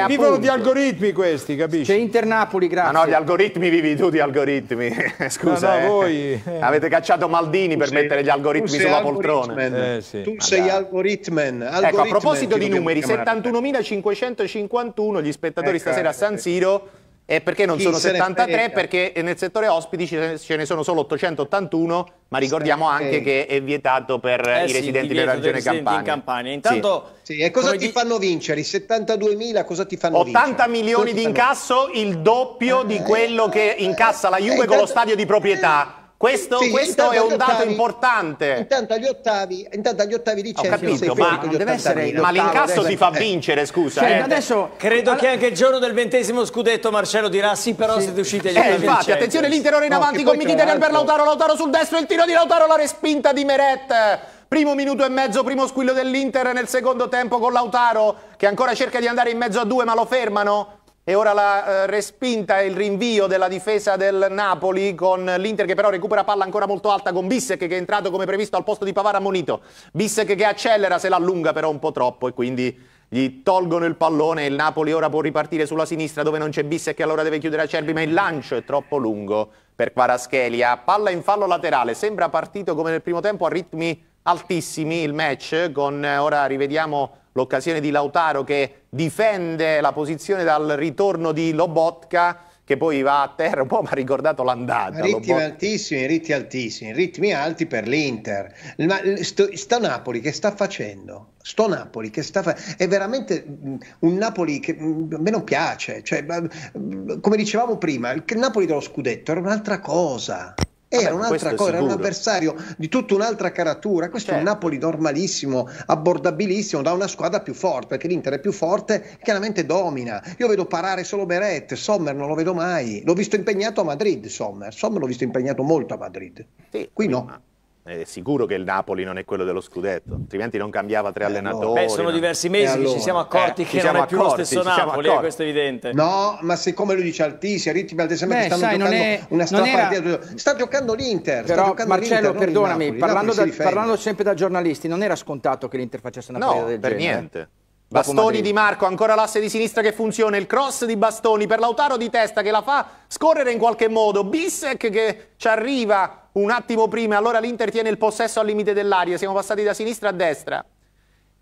Vivono di algoritmi questi, capisci? C'è Inter-Napoli, grazie. Ma no, gli algoritmi vivi tu di algoritmi. Scusa, no, no, eh. voi, eh. avete cacciato Maldini tu per sei, mettere gli algoritmi sulla poltrona. Eh, sì. Tu sei algoritmen. algoritmen. Ecco, a proposito di numeri, 71.551 gli spettatori ecco, stasera a San ecco. Siro e eh, perché non Chi sono 73? Perché nel settore ospiti ce ne sono solo 881, ma ricordiamo anche che è vietato per eh i sì, residenti della regione Campania. In Campania. Intanto, sì. E cosa ti fanno vincere? I 72.000 cosa ti fanno 80 vincere? 80 milioni di incasso, il doppio eh, di quello eh, che incassa la Juve eh, con lo esatto. stadio di proprietà eh. Questo, sì, questo è un dato ottavi, importante. Intanto agli ottavi, intanto agli ottavi di Champions capito, ma, essere, ma l'incasso ti fa eh. vincere, scusa. Cioè, eh. adesso, Credo allora... che anche il giorno del ventesimo scudetto Marcello dirà sì, però sì. siete usciti agli eh, ottavi infatti, attenzione, l'Inter ora in no, avanti con Mkhitaryan per Lautaro, Lautaro sul destro, il tiro di Lautaro, la respinta di Meret. Primo minuto e mezzo, primo squillo dell'Inter nel secondo tempo con Lautaro che ancora cerca di andare in mezzo a due ma lo fermano. E ora la eh, respinta e il rinvio della difesa del Napoli con l'Inter che però recupera palla ancora molto alta con Bissek che è entrato come previsto al posto di Pavara ammonito. Bissek che accelera, se l'allunga però un po' troppo e quindi gli tolgono il pallone. Il Napoli ora può ripartire sulla sinistra dove non c'è Bissek allora deve chiudere Acerbi ma il lancio è troppo lungo per Quaraschelia. Palla in fallo laterale, sembra partito come nel primo tempo a ritmi altissimi il match con eh, ora rivediamo l'occasione di Lautaro che difende la posizione dal ritorno di Lobotka che poi va a terra un po' ma ha ricordato l'andata ritmi Lobotka. altissimi, ritti altissimi ritmi alti per l'Inter ma sto, sto, Napoli che sta facendo? sto Napoli che sta facendo è veramente mm, un Napoli che mm, a me non piace cioè, mm, come dicevamo prima il Napoli dello scudetto era un'altra cosa era Vabbè, un'altra cosa, era un avversario di tutta un'altra caratura. Questo certo. è un certo. Napoli normalissimo, abbordabilissimo, da una squadra più forte, perché l'Inter è più forte, chiaramente domina. Io vedo parare solo Beret, Sommer non lo vedo mai. L'ho visto impegnato a Madrid, Sommer. Sommer l'ho visto impegnato molto a Madrid. Sì, Qui no. Ma è sicuro che il Napoli non è quello dello scudetto, altrimenti non cambiava tre eh, allenatori. Beh, sono diversi eh, mesi allora, eh, ci siamo accorti eh, che siamo non è più lo stesso Napoli, eh, questo è evidente. No, ma siccome lo dice Altisi, a ritmi alti, sembra Beh, che stanno sai, giocando è, una strapartia. Era... Sta giocando l'Inter. Però giocando Marcello, perdonami, parlando, da, parlando, sempre da giornalisti, non era scontato che l'Inter facesse una no, partita del genere? No, per niente. Bastoni di Marco, ancora l'asse di sinistra che funziona, il cross di Bastoni per Lautaro di testa che la fa scorrere in qualche modo, Bissek che ci arriva un attimo prima, allora l'Inter tiene il possesso al limite dell'aria, siamo passati da sinistra a destra.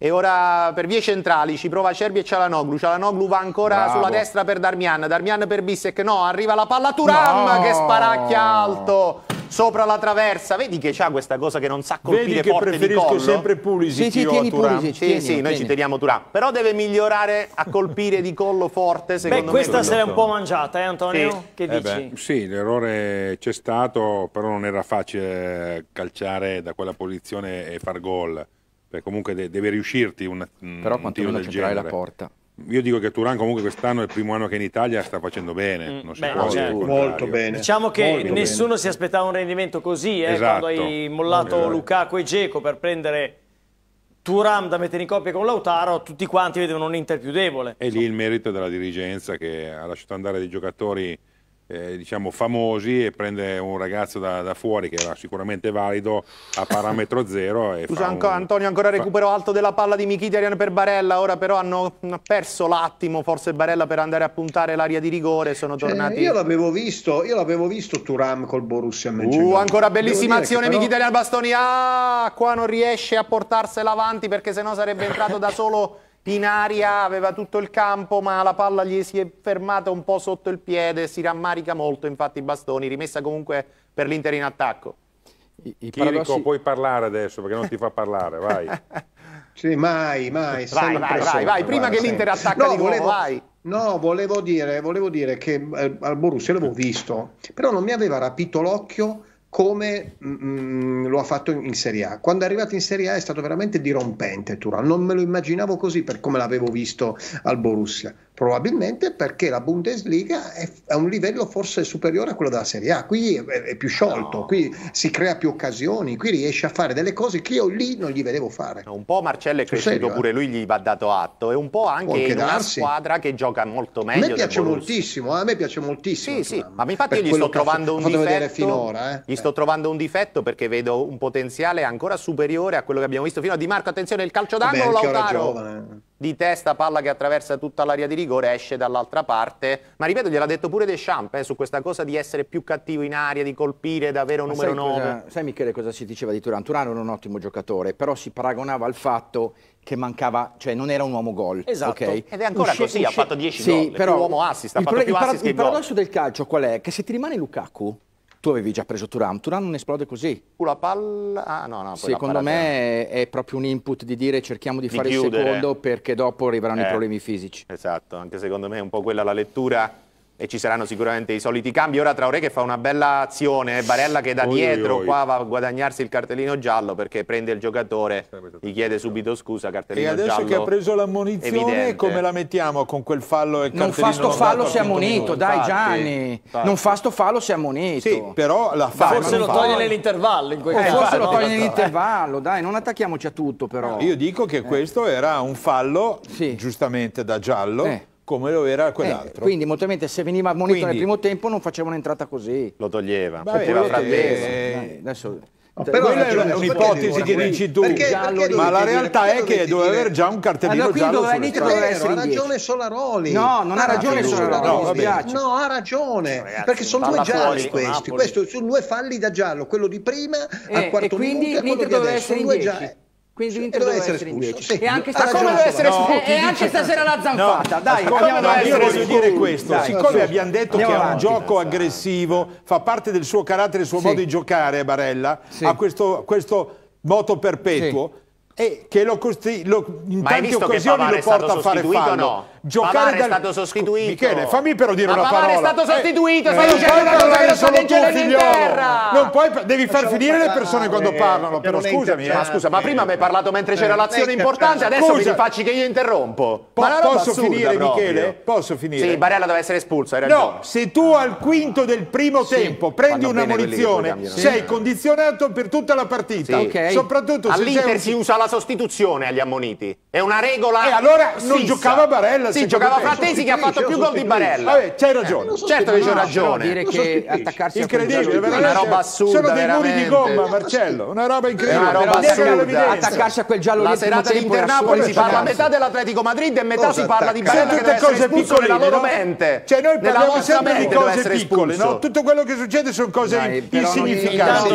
E ora per vie centrali ci prova Cerbi e Cialanoglu. Cialanoglu va ancora Bravo. sulla destra per Darmian. Darmian per Bissek. No, arriva la palla Turam no. che sparacchia alto sopra la traversa. Vedi che c'ha questa cosa che non sa colpire Vedi che forte preferisco di collo. sempre Pulisic. Sì, sì, tieni Pulisic. Sì, tieni, sì, tieni. noi ci teniamo Turam. Però deve migliorare a colpire di collo forte, secondo beh, me. questa se l'è un po' mangiata, eh Antonio? Sì. Che eh dici? Beh, sì, l'errore c'è stato, però non era facile calciare da quella posizione e far gol perché comunque de- deve riuscirti un, Però un tiro del genere. la porta. Io dico che Turan comunque quest'anno è il primo anno che in Italia sta facendo bene, mm, beh, certo. molto bene. Diciamo che molto nessuno bene. si aspettava un rendimento così, eh, esatto. quando hai mollato esatto. Lukaku e Geco per prendere Turan da mettere in coppia con Lautaro, tutti quanti vedevano un Inter più debole. E lì il merito della dirigenza che ha lasciato andare dei giocatori eh, diciamo famosi e prende un ragazzo da, da, fuori che era sicuramente valido a parametro zero. E Scusa, anco, un... Antonio, ancora recupero fa... alto della palla di Michitarian per Barella, ora però hanno perso l'attimo forse Barella per andare a puntare l'area di rigore, sono cioè, tornati... io l'avevo visto, io l'avevo visto Turam col Borussia uh, Mönchengladbach. Uh, ancora bellissima azione però... Michitarian Bastoni, ah, qua non riesce a portarsela avanti perché sennò sarebbe entrato da solo... Pinaria aveva tutto il campo ma la palla gli si è fermata un po' sotto il piede, si rammarica molto infatti Bastoni, rimessa comunque per l'Inter in attacco. I, i Chirico paradossi... puoi parlare adesso perché non ti fa parlare, vai. Sì, mai, mai. Vai, vai, persona, vai, vai, prima vai, che l'Inter attacca no, di nuovo, volevo, vai. No, volevo dire, volevo dire che eh, al Borussia l'avevo visto, però non mi aveva rapito l'occhio come mh, mm, lo ha fatto in Serie A. Quando è arrivato in Serie A è stato veramente dirompente Turan, non me lo immaginavo così per come l'avevo visto al Borussia probabilmente perché la Bundesliga è, a un livello forse superiore a quello della Serie A, qui è, è più sciolto, no. qui si crea più occasioni, qui riesce a fare delle cose che io lì non gli vedevo fare. Un po' Marcello è cresciuto eh? pure lui, gli va dato atto, e un po' anche, anche una squadra che gioca molto meglio. A me piace moltissimo, eh, a me piace moltissimo. Sì, sì, ma infatti io gli sto trovando un difetto, finora, eh? gli sto trovando un difetto perché vedo un potenziale ancora superiore a quello che abbiamo visto fino a Di Marco, attenzione il calcio d'angolo Vabbè, Lautaro. Giovane. Eh di testa, palla che attraversa tutta l'area di rigore, esce dall'altra parte. Ma ripeto, gliel'ha detto pure Deschamps eh, su questa cosa di essere più cattivo in aria, di colpire, davvero un numero sai 9. Cosa, sai Michele cosa si diceva di Turan? Turan era un ottimo giocatore, però si paragonava al fatto che mancava, cioè non era un uomo gol. Esatto. Okay? Ed è ancora usce, così, usce, ha fatto 10 sì, gol, però, più uomo assist, ha fatto più il, assist il paradosso del calcio qual è? Che se ti rimane Lukaku tu avevi già preso Turam, Turam non esplode così. La palla, ah no, no. Secondo me è proprio un input di dire cerchiamo di, di fare chiudere. il secondo perché dopo arriveranno eh, i problemi fisici. Esatto, anche secondo me è un po' quella la lettura e ci saranno sicuramente i soliti cambi. Ora Traoré che fa una bella azione, eh. Barella che da oi, dietro oi. qua va a guadagnarsi il cartellino giallo perché prende il giocatore, gli chiede subito scusa, cartellino giallo. E adesso giallo che ha preso l'ammonizione, come la mettiamo con quel fallo e il Non fa sto fallo si è ammonito, dai Gianni. Infatti. Non fa sto fallo si è ammonito. Sì, però la fa. Forse lo toglie nell'intervallo in quel eh, caso. Forse lo eh, toglie nell'intervallo, dai, non attacchiamoci a tutto però. Io dico che eh. questo era un fallo sì. giustamente da giallo. Eh come lo era eh, quell'altro. Eh, quindi molto probabilmente se veniva ammonito quindi, nel primo tempo non faceva un'entrata così. Lo toglieva, Beh, metteva frattesi. Eh, adesso... però quella è un'ipotesi che dici tu, perché, perché ma la realtà è che doveva avere già un cartellino allora, giallo sulle spalle. Ha ragione Solaroli. No, non ha, ah, ragione Solaroli. Solaroli. No, no, ha ragione, Ragazzi, perché sono due gialli questi. Questi sono due falli da giallo, quello di prima eh, al quarto e minuto e quello di doveva essere due gialli. Quindi l'Inter doveva essere, essere espulso. Sì. E anche ah, stasera, come deve essere espulso? Eh, no, e eh, anche stasera la zanfata. No, dai, come no, io voglio dire questo. Dai, siccome sì, abbiamo detto che avanti, è un gioco aggressivo, fa parte del suo carattere, del suo sì. modo di giocare, Barella, ha questo, questo moto perpetuo e che lo, costi- lo in tante occasioni lo porta a fare fallo. No? giocare Pavare dal... è stato sostituito. Michele, fammi però dire Ma una Pavare parola. è stato eh, sostituito, eh, stai dicendo una cosa che non sta dicendo in terra. Non puoi, devi far finire le persone quando eh, parlano, però scusami. Ma eh. scusa, ma prima mi hai parlato mentre c'era l'azione importante, adesso mi facci che io interrompo. Posso finire Michele? Posso finire? Sì, Barella deve essere espulso, No, se tu al quinto del primo tempo prendi una munizione, sei condizionato per tutta la partita. Soprattutto se All'Inter si usa la sostituzione agli ammoniti. È una regola. E allora non giocava Barella sì, giocava Frattesi che ha fatto più gol di Barella. Vabbè, c'hai ragione. Certo che c'ho ragione. Dire che attaccarsi incredibile, è una roba assurda. Sono dei muri di gomma, Marcello, una roba incredibile. Una roba assurda. Attaccarsi a quel giallo La serata di Napoli si parla metà dell'Atletico Madrid e metà si parla di Barella che deve cose piccole nella loro mente. Cioè noi parliamo sempre di cose piccole, Tutto quello che succede sono cose insignificanti.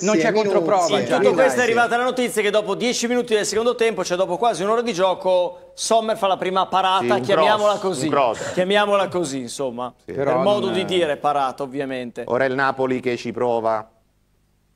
Non c'è controprova. In tutto questo è arrivata la notizia che dopo 10 minuti del secondo tempo, cioè dopo quasi un'ora di gioco, Sommer fa la prima parata, sì, chiamiamola cross, così. Chiamiamola così, insomma. Sì, per modo non... di dire parata, ovviamente. Ora è il Napoli che ci prova.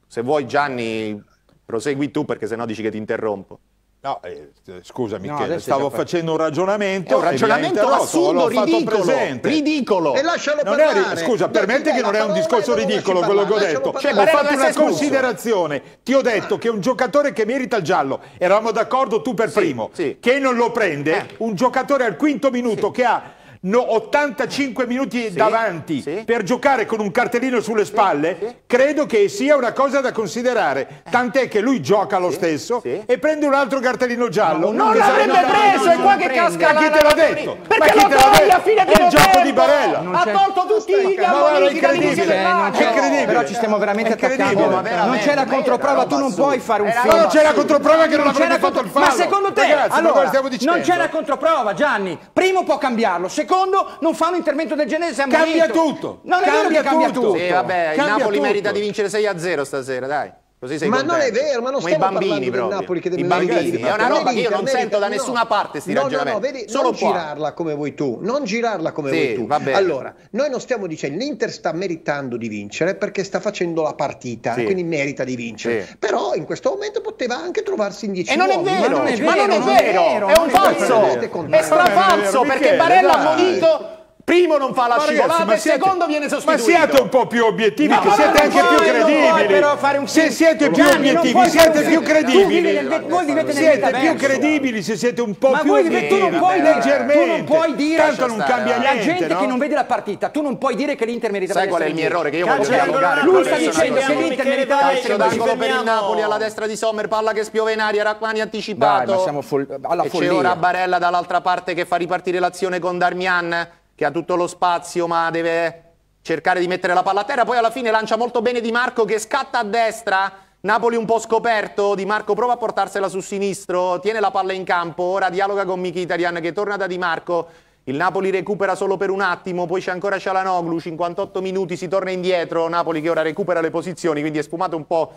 Se vuoi Gianni, prosegui tu perché sennò dici che ti interrompo. No, eh, scusami, no, stavo facendo un ragionamento. È un ragionamento assurdo, ridicolo, presente. ridicolo. E lascialo non parlare. È, scusa, permette che non è un discorso ridicolo quello che ho detto. Cioè, ho fatto una escusso. considerazione. Ti ho detto che un giocatore che merita il giallo, eravamo d'accordo tu per sì, primo, sì. che non lo prende, eh. un giocatore al quinto minuto sì. che ha no, 85 minuti sì, davanti sì. per giocare con un cartellino sulle spalle, sì, credo che sia una cosa da considerare. Eh. Tant'è che lui gioca lo stesso e prende un altro cartellino giallo. No, non l'avrebbe preso, è qua che casca Ma chi te l'ha detto? Perché chi lo l'ha detto? fine il gioco di Barella. Ha tolto tutti i gabonini incredibile, cioè, incredibile. Però ci stiamo veramente attaccando. Boh, non c'è la controprova, tu non puoi fare un film. Non c'è la controprova che non avrebbe fatto il fallo. Ma secondo te, allora, non c'è la controprova, Gianni. Primo può cambiarlo, secondo secondo non fa un intervento del genere. Cambia tutto. Non è cambia vero che cambia tutto. Sì, vabbè, cambia il Napoli tutto. merita di vincere 6 0 stasera, dai. Così sei ma contento. non è vero, ma non Come stiamo bambini, parlando del Napoli che deve bambini. È una roba che io non sento da nessuna parte sti no, ragionamenti. No, no, vedi, Solo non qua. girarla come vuoi tu, non girarla come sì, vuoi tu. Vabbè. Allora, noi non stiamo dicendo l'Inter sta meritando di vincere perché sta facendo la partita, eh, sì. quindi merita di vincere. Sì. Però in questo momento poteva anche trovarsi in 10 E non è non è vero, ma non è vero, è un falso. È strafalso perché Barella ha monito Primo non fa la ma scivolata ragazzi, secondo viene sostituito. Ma siate un po' più obiettivi, no, siete anche più credibili. Un... Se siete più Gianni, obiettivi, siete più credibili. Nel... Siete più credibili se siete un po' più obiettivi. Tu non puoi, leggermente. Tu non puoi dire tanto non cambia niente. La gente che non vede la partita, tu non puoi dire che l'Inter meriterebbe Sai qual è il mio errore che io voglio dialogare. Eh, lui sta dicendo che l'Inter meriterebbe essere da solo per il Napoli alla destra di Sommer, palla che spiove in aria, Racquani anticipato. Dai, ma siamo alla follia. E c'è ora Barella dall'altra parte che fa ripartire l'azione con Darmian che ha tutto lo spazio ma deve cercare di mettere la palla a terra, poi alla fine lancia molto bene Di Marco che scatta a destra, Napoli un po' scoperto, Di Marco prova a portarsela su sinistro, tiene la palla in campo, ora dialoga con Mkhitaryan che torna da Di Marco, il Napoli recupera solo per un attimo, poi c'è ancora Cialanoglu, 58 minuti, si torna indietro, Napoli che ora recupera le posizioni, quindi è sfumato un po'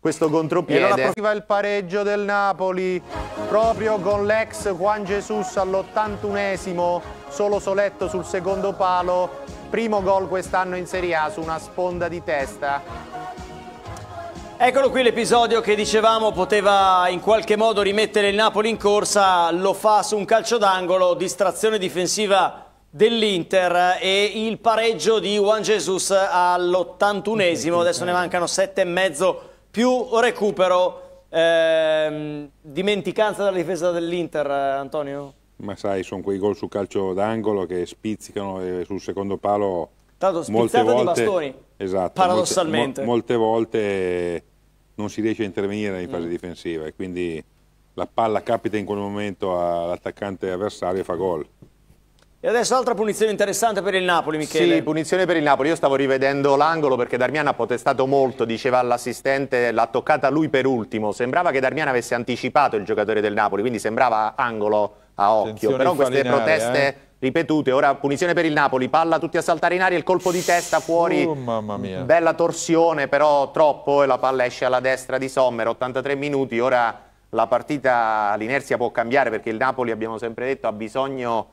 questo contropiede. E allora arriva il pareggio del Napoli, proprio con l'ex Juan Jesus all'81esimo, solo Soletto sul secondo palo, primo gol quest'anno in Serie A su una sponda di testa. Eccolo qui l'episodio che dicevamo poteva in qualche modo rimettere il Napoli in corsa, lo fa su un calcio d'angolo, distrazione difensiva dell'Inter e il pareggio di Juan Jesus all'81esimo, adesso ne mancano sette e mezzo più recupero. Ehm, dimenticanza della difesa dell'Inter, Antonio? Ma sai, sono quei gol su calcio d'angolo che spizzicano e eh, sul secondo palo... Tanto molte volte, di bastoni, esatto, paradossalmente. Molte, molte volte non si riesce a intervenire in fase mm. difensiva e quindi la palla capita in quel momento all'attaccante avversario e fa gol. E adesso altra punizione interessante per il Napoli, Michele. Sì, punizione per il Napoli. Io stavo rivedendo l'angolo perché Darmian ha potestato molto, diceva l'assistente, l'ha toccata lui per ultimo. Sembrava che Darmian avesse anticipato il giocatore del Napoli, quindi sembrava angolo a occhio, però queste proteste... Eh? ripetute. Ora punizione per il Napoli, palla tutti a saltare in aria, il colpo di testa fuori. Oh, mamma mia. Bella torsione, però troppo e la palla esce alla destra di Sommer, 83 minuti. Ora la partita, l'inerzia può cambiare perché il Napoli, abbiamo sempre detto, ha bisogno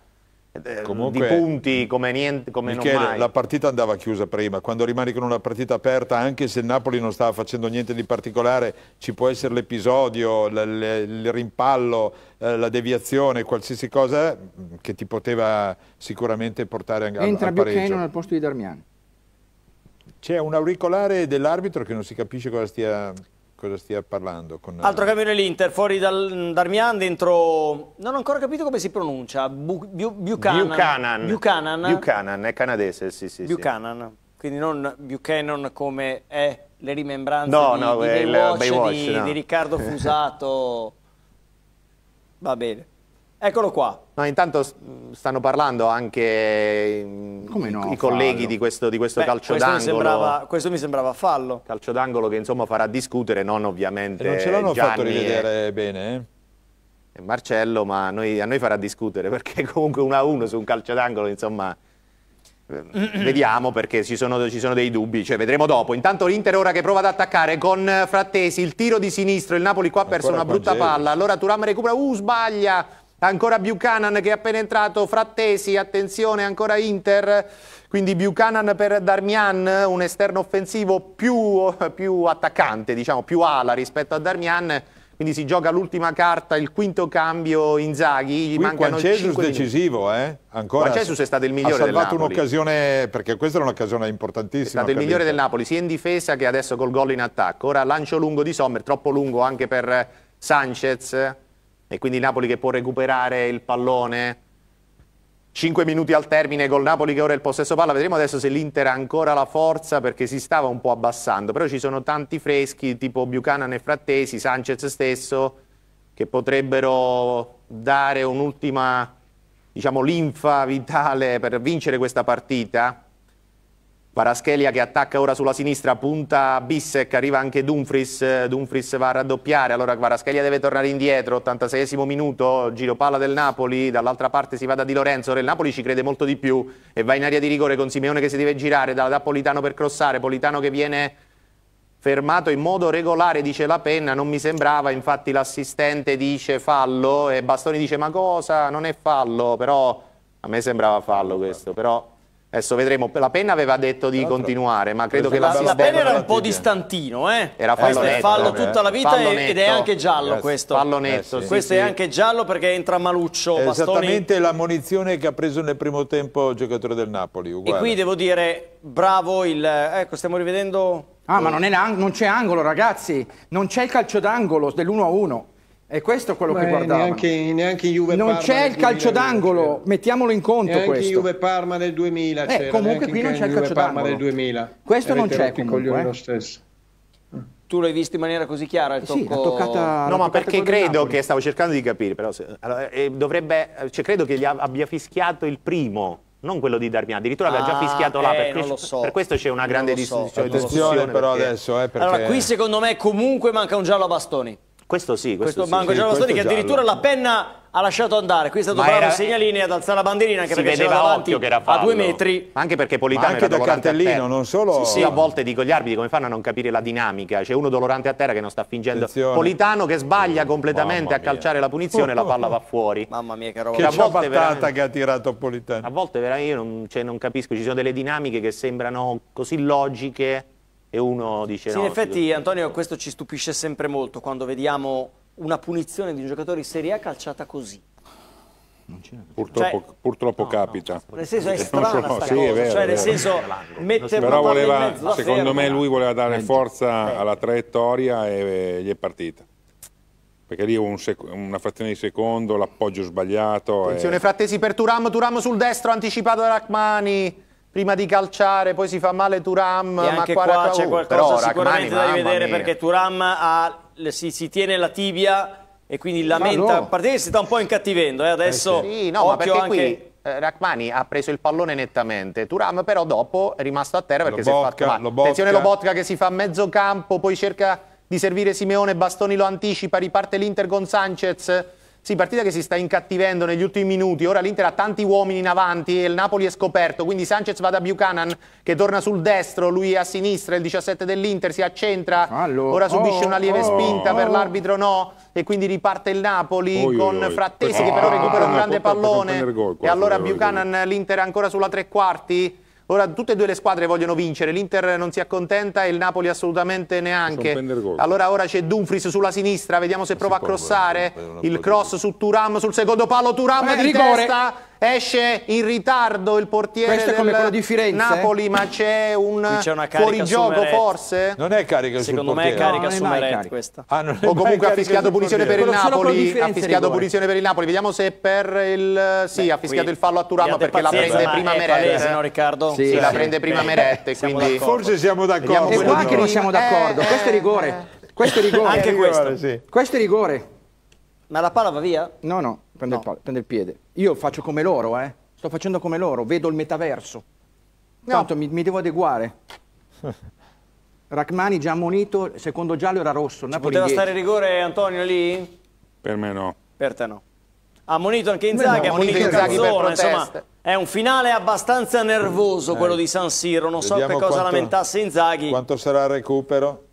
Comunque, di punti come niente come Michele, non mai. la partita andava chiusa prima quando rimani con una partita aperta anche se il Napoli non stava facendo niente di particolare ci può essere l'episodio il rimpallo eh, la deviazione qualsiasi cosa mm, che ti poteva sicuramente portare anche a, entra Buchanan al posto di Darmian c'è un auricolare dell'arbitro che non si capisce cosa stia cosa stia parlando. Con... Altro eh, campione l'Inter, fuori dal Darmian, dentro... Non ho ancora capito come si pronuncia, Bu, Bu, Buchanan. Buchanan. Buchanan. Buchanan, è canadese, sì sì. Buchanan, sì. quindi non Buchanan come è le rimembranze no, di, no, di, Baywatch, Baywatch, di, no. di Riccardo Fusato. Va bene. Eccolo qua. No, intanto stanno parlando anche mm, no, i colleghi di questo, di questo Beh, calcio d'angolo. Questo mi sembrava fallo. Calcio d'angolo che insomma farà discutere, non ovviamente e Non ce l'hanno fatto rivedere e... bene, eh? Marcello, ma noi, a noi farà discutere perché comunque 1-1 su un calcio d'angolo, insomma, eh, vediamo perché ci sono, ci sono, dei dubbi, cioè vedremo dopo. Intanto l'Inter ora che prova ad attaccare con Frattesi, il tiro di sinistro, il Napoli qua ha perso una brutta palla, allora Turam recupera, uh sbaglia, ancora Buchanan che è appena entrato, Frattesi, attenzione ancora Inter, quindi Buchanan per Darmian, un esterno offensivo più, più attaccante, diciamo più ala rispetto a Darmian, quindi si gioca l'ultima carta, il quinto cambio Inzaghi, gli Qui mancano Quancesus decisivo, eh? Ancora. Quancesus è stato il migliore del Napoli. Ha salvato un'occasione, perché questa era un'occasione importantissima. È stato il migliore del Napoli, sia in difesa che adesso col gol in attacco. Ora lancio lungo di Sommer, troppo lungo anche per Sanchez, e quindi Napoli che può recuperare il pallone. 5 minuti al termine col Napoli che ora è il possesso palla, vedremo adesso se l'Inter ha ancora la forza perché si stava un po' abbassando, però ci sono tanti freschi tipo Buchanan e Frattesi, Sanchez stesso, che potrebbero dare un'ultima diciamo, linfa vitale per vincere questa partita Paraschelia che attacca ora sulla sinistra, punta Bissec, arriva anche Dumfries, eh, Dumfries va a raddoppiare, allora Paraschelia deve tornare indietro, 86 minuto, giro palla del Napoli, dall'altra parte si va da Di Lorenzo, ora il Napoli ci crede molto di più e va in area di rigore con Simeone che si deve girare, da, da Politano per crossare, Politano che viene fermato in modo regolare, dice la penna, non mi sembrava, infatti l'assistente dice fallo e Bastoni dice ma cosa, non è fallo, però a me sembrava fallo questo, però Adesso vedremo, la penna aveva detto di continuare, ma credo che la, la, la penna era un po' distantino, eh? Era fallo, netto. è fallo eh, tutta la vita ed è anche giallo eh, questo. Fallo eh, netto. questo è anche giallo perché entra Maluccio, Esattamente la munizione che ha preso nel primo tempo il giocatore del Napoli, E qui devo dire, bravo il... Ecco, stiamo rivedendo... Ah, ma non, c'è angolo, ragazzi! Non c'è il calcio d'angolo dell'1-1. E questo è quello Beh, che guardavano. Neanche, neanche Juve non Parma c'è il calcio 2000, d'angolo, mettiamolo in conto neanche questo. Juve Parma del 2000 eh, c'era, comunque qui non c'è il calcio Parma d'angolo. Del 2000. Questo Era non c'è comunque. Eh. Lo stesso. Tu l'hai visto in maniera così chiara il eh tocco? Sì, toccata, no, ma perché credo che stavo cercando di capire, però se, allora, eh, dovrebbe, cioè, credo che gli abbia fischiato il primo non quello di Darmian, addirittura aveva ah, già fischiato là, eh, non lo so. per, questo c'è una grande so. discussione. Attenzione perché... però adesso, eh, perché... Allora, qui secondo me comunque manca un giallo a bastoni. Questo sì, questo, questo sì. Manco Giallo Bastoni che addirittura giallo. la penna ha lasciato andare, qui è stato Ma bravo Segnalini ad alzare la banderina anche si perché c'era davanti a due metri. Anche perché Politano anche era da cartellino, non solo... Sì, sì, io a volte dico agli arbitri come fanno a non capire la dinamica, c'è uno dolorante a terra che non sta fingendo, Attenzione. Politano che sbaglia oh, completamente a calciare la punizione e oh, oh, la palla va fuori. Mamma mia che roba. Che ciabattata che ha tirato Politano. A volte veramente io non, cioè, non capisco, ci sono delle dinamiche che sembrano così logiche e uno dice sì, no, In effetti Antonio questo ci stupisce sempre molto quando vediamo una punizione di un giocatore in Serie A calciata così. Purtroppo, cioè, purtroppo no, capita. No. Nel senso è strano no, sì, è cioè, vero, cioè, nel senso mette Però voleva, secondo me lui voleva dare forza alla traiettoria e gli è partita. Perché lì un una frazione di secondo, l'appoggio sbagliato. Attenzione e... frattesi per Turam, Turam sul destro anticipato da Rachmani prima di calciare, poi si fa male Turam, e anche qua c'è qualcosa Però, sicuramente Rachmani, da rivedere perché Turam ha, si, si tiene la tibia e quindi ah, lamenta, no. a partire che si sta un po' incattivendo, eh, adesso eh sì. sì, no, ma perché anche... qui eh, Rachmani ha preso il pallone nettamente, Turam però dopo è rimasto a terra perché lo si è fatto male. Lo Attenzione Lobotka che si fa a mezzo campo, poi cerca di servire Simeone, Bastoni lo anticipa, riparte l'Inter con Sanchez, sì, partita che si sta incattivendo negli ultimi minuti, ora l'Inter ha tanti uomini in avanti e il Napoli è scoperto, quindi Sanchez va da Buchanan che torna sul destro, lui a sinistra, il 17 dell'Inter si accentra, Allo. ora subisce oh, una lieve oh, spinta oh, per l'arbitro no e quindi riparte il Napoli con Frattesi ah, che però recupera un ah, grande pallone e allora Buchanan l'Inter ancora sulla tre quarti Ora tutte e due le squadre vogliono vincere, l'Inter non si accontenta e il Napoli assolutamente neanche. Allora ora c'è Dumfries sulla sinistra, vediamo se prova a crossare, il cross su Turam, sul secondo palo Turam eh, di rigore. testa esce in ritardo il portiere Questo è come quello di Firenze. Napoli, ma c'è un fuorigioco forse? Non è carica Secondo sul portiere. Secondo me è carica no, su Meret questa. Ah, o comunque ha fischiato punizione per il Napoli, ha fischiato punizione per il Napoli. Vediamo se per il sì, Beh, ha fischiato il fallo a Turama perché la prende prima Meret. no Riccardo? Sì, sì la prende prima eh, Meret, quindi forse siamo d'accordo. E qua che non siamo d'accordo. Eh, questo è eh. rigore. Questo è rigore. Anche questo. Questo è rigore. Ma la palla va via? No, no. Prende, no. il, palo, prende il piede. Io faccio come loro, eh. Sto facendo come loro, vedo il metaverso. No. Tanto mi, mi devo adeguare. Rachmani già ammonito, secondo giallo era rosso. Napoli poteva 10. stare rigore Antonio lì? Per me no. Per te no. Ha ammonito anche in Zaghi, ha ammonito Cazzone, insomma è un finale abbastanza nervoso eh. quello di San Siro, non Vediamo so che cosa quanto, lamentasse Inzaghi. Quanto sarà il recupero?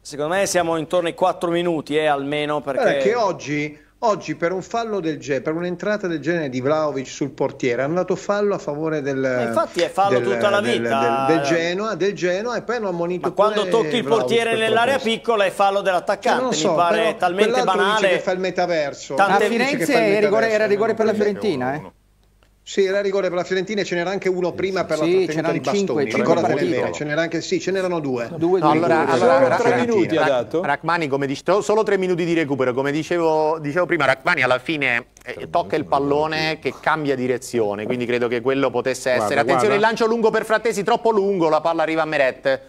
Secondo me siamo intorno ai 4 minuti eh, almeno perché... Perché oggi... Oggi per un fallo del genere, per un'entrata del genere di Vlaovic sul portiere, hanno dato fallo a favore del Ma eh, Infatti è fallo del, tutta la vita del, del, del, Genoa, del Genoa e poi hanno ammonito Ma quando tocchi il portiere nell'area piccola è fallo dell'attaccante, cioè, so, mi pare talmente banale. che fa il metaverso. Tante... A Firenze rigore, era rigore per la Fiorentina, eh. Sì, era rigore per la Fiorentina e ce n'era anche uno prima per sì, la trattenuta di Bastoni. Ricordatene bene, ce n'era anche, sì, ce n'erano due. due, no, due allora, allora, tre minuti ha dato. Rachmani, come dicevo, solo tre minuti di recupero. Come dicevo, dicevo prima, Rachmani alla fine eh, tocca il pallone che cambia direzione, quindi credo che quello potesse essere. Guarda, Attenzione, guarda. il lancio lungo per Frattesi, troppo lungo, la palla arriva a Meret.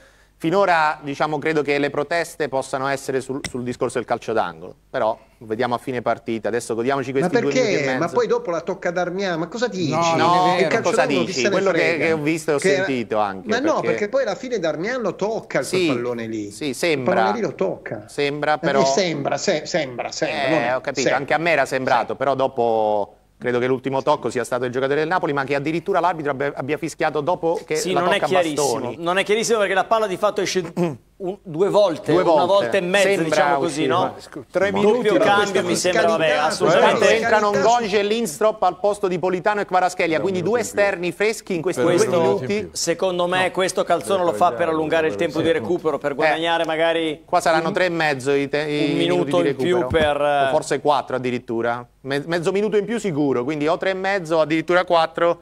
Finora diciamo, credo che le proteste possano essere sul, sul discorso del calcio d'angolo, però vediamo a fine partita, adesso godiamoci questi due ma perché? Ma poi dopo la tocca ad Armià, ma cosa dici? No, no il cosa dici? Quello che, che, ho visto e ho che... sentito anche. Ma perché... no, perché poi alla fine Darmian lo tocca sì, quel pallone lì. Sì, sembra. Il pallone lì lo tocca. Sembra eh, però... Sembra, se, sembra, sembra. Eh, ho capito, sembra. anche a me era sembrato, sembra. però dopo Credo che l'ultimo tocco sia stato il giocatore del Napoli, ma che addirittura l'arbitro abbia, fischiato dopo che sì, la non tocca è chiarissimo. Bastoni. Non è chiarissimo perché la palla di fatto esce un, due, volte, due, volte, una volta e mezza, sembra diciamo così, no? Tre minuti doppio cambio mi sembra, vabbè, assolutamente. entrano Gonge e Lindstrop al posto di Politano e Quaraschelia, quindi due esterni freschi in questi questo, due minuti. Secondo me no. questo Calzone lo fa per allungare il tempo di recupero, per guadagnare eh, magari... Qua saranno tre e mezzo i, te- i un minuto in più per... O forse quattro addirittura, mezzo minuto in più sicuro, quindi o tre e mezzo, addirittura quattro,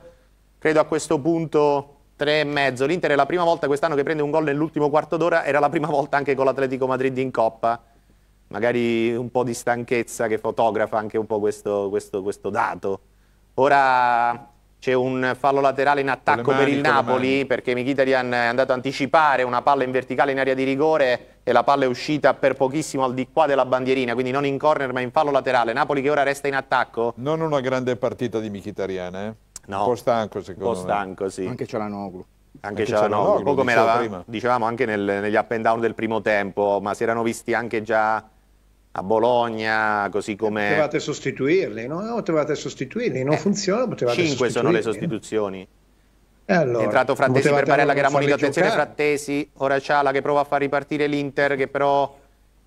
credo a questo punto tre e mezzo. L'Inter è la prima volta quest'anno che prende un gol nell'ultimo quarto d'ora, era la prima volta anche con l'Atletico Madrid in Coppa. Magari un po' di stanchezza che fotografa anche un po' questo, questo, questo dato. Ora c'è un fallo laterale in attacco mani, per il Napoli perché Mkhitaryan è andato a anticipare una palla in verticale in area di rigore e la palla è uscita per pochissimo al di qua della bandierina, quindi non in corner ma in fallo laterale. Napoli che ora resta in attacco. Non una grande partita di Mkhitaryan, eh? No. Un po' stanco secondo un po stanco, me. Sì. Anche Cialanoglu. Anche, anche Cialanoglu, un come diceva dicevamo anche nel, negli up and down del primo tempo, ma si erano visti anche già a Bologna, così eh, come... Potevate sostituirli, no? no potevate sostituirli, non eh, funziona, potevate Cinque sono le sostituzioni. Eh allora, è entrato Frattesi per Barella che era monito, attenzione Frattesi, ora Ciala che prova a far ripartire l'Inter, che però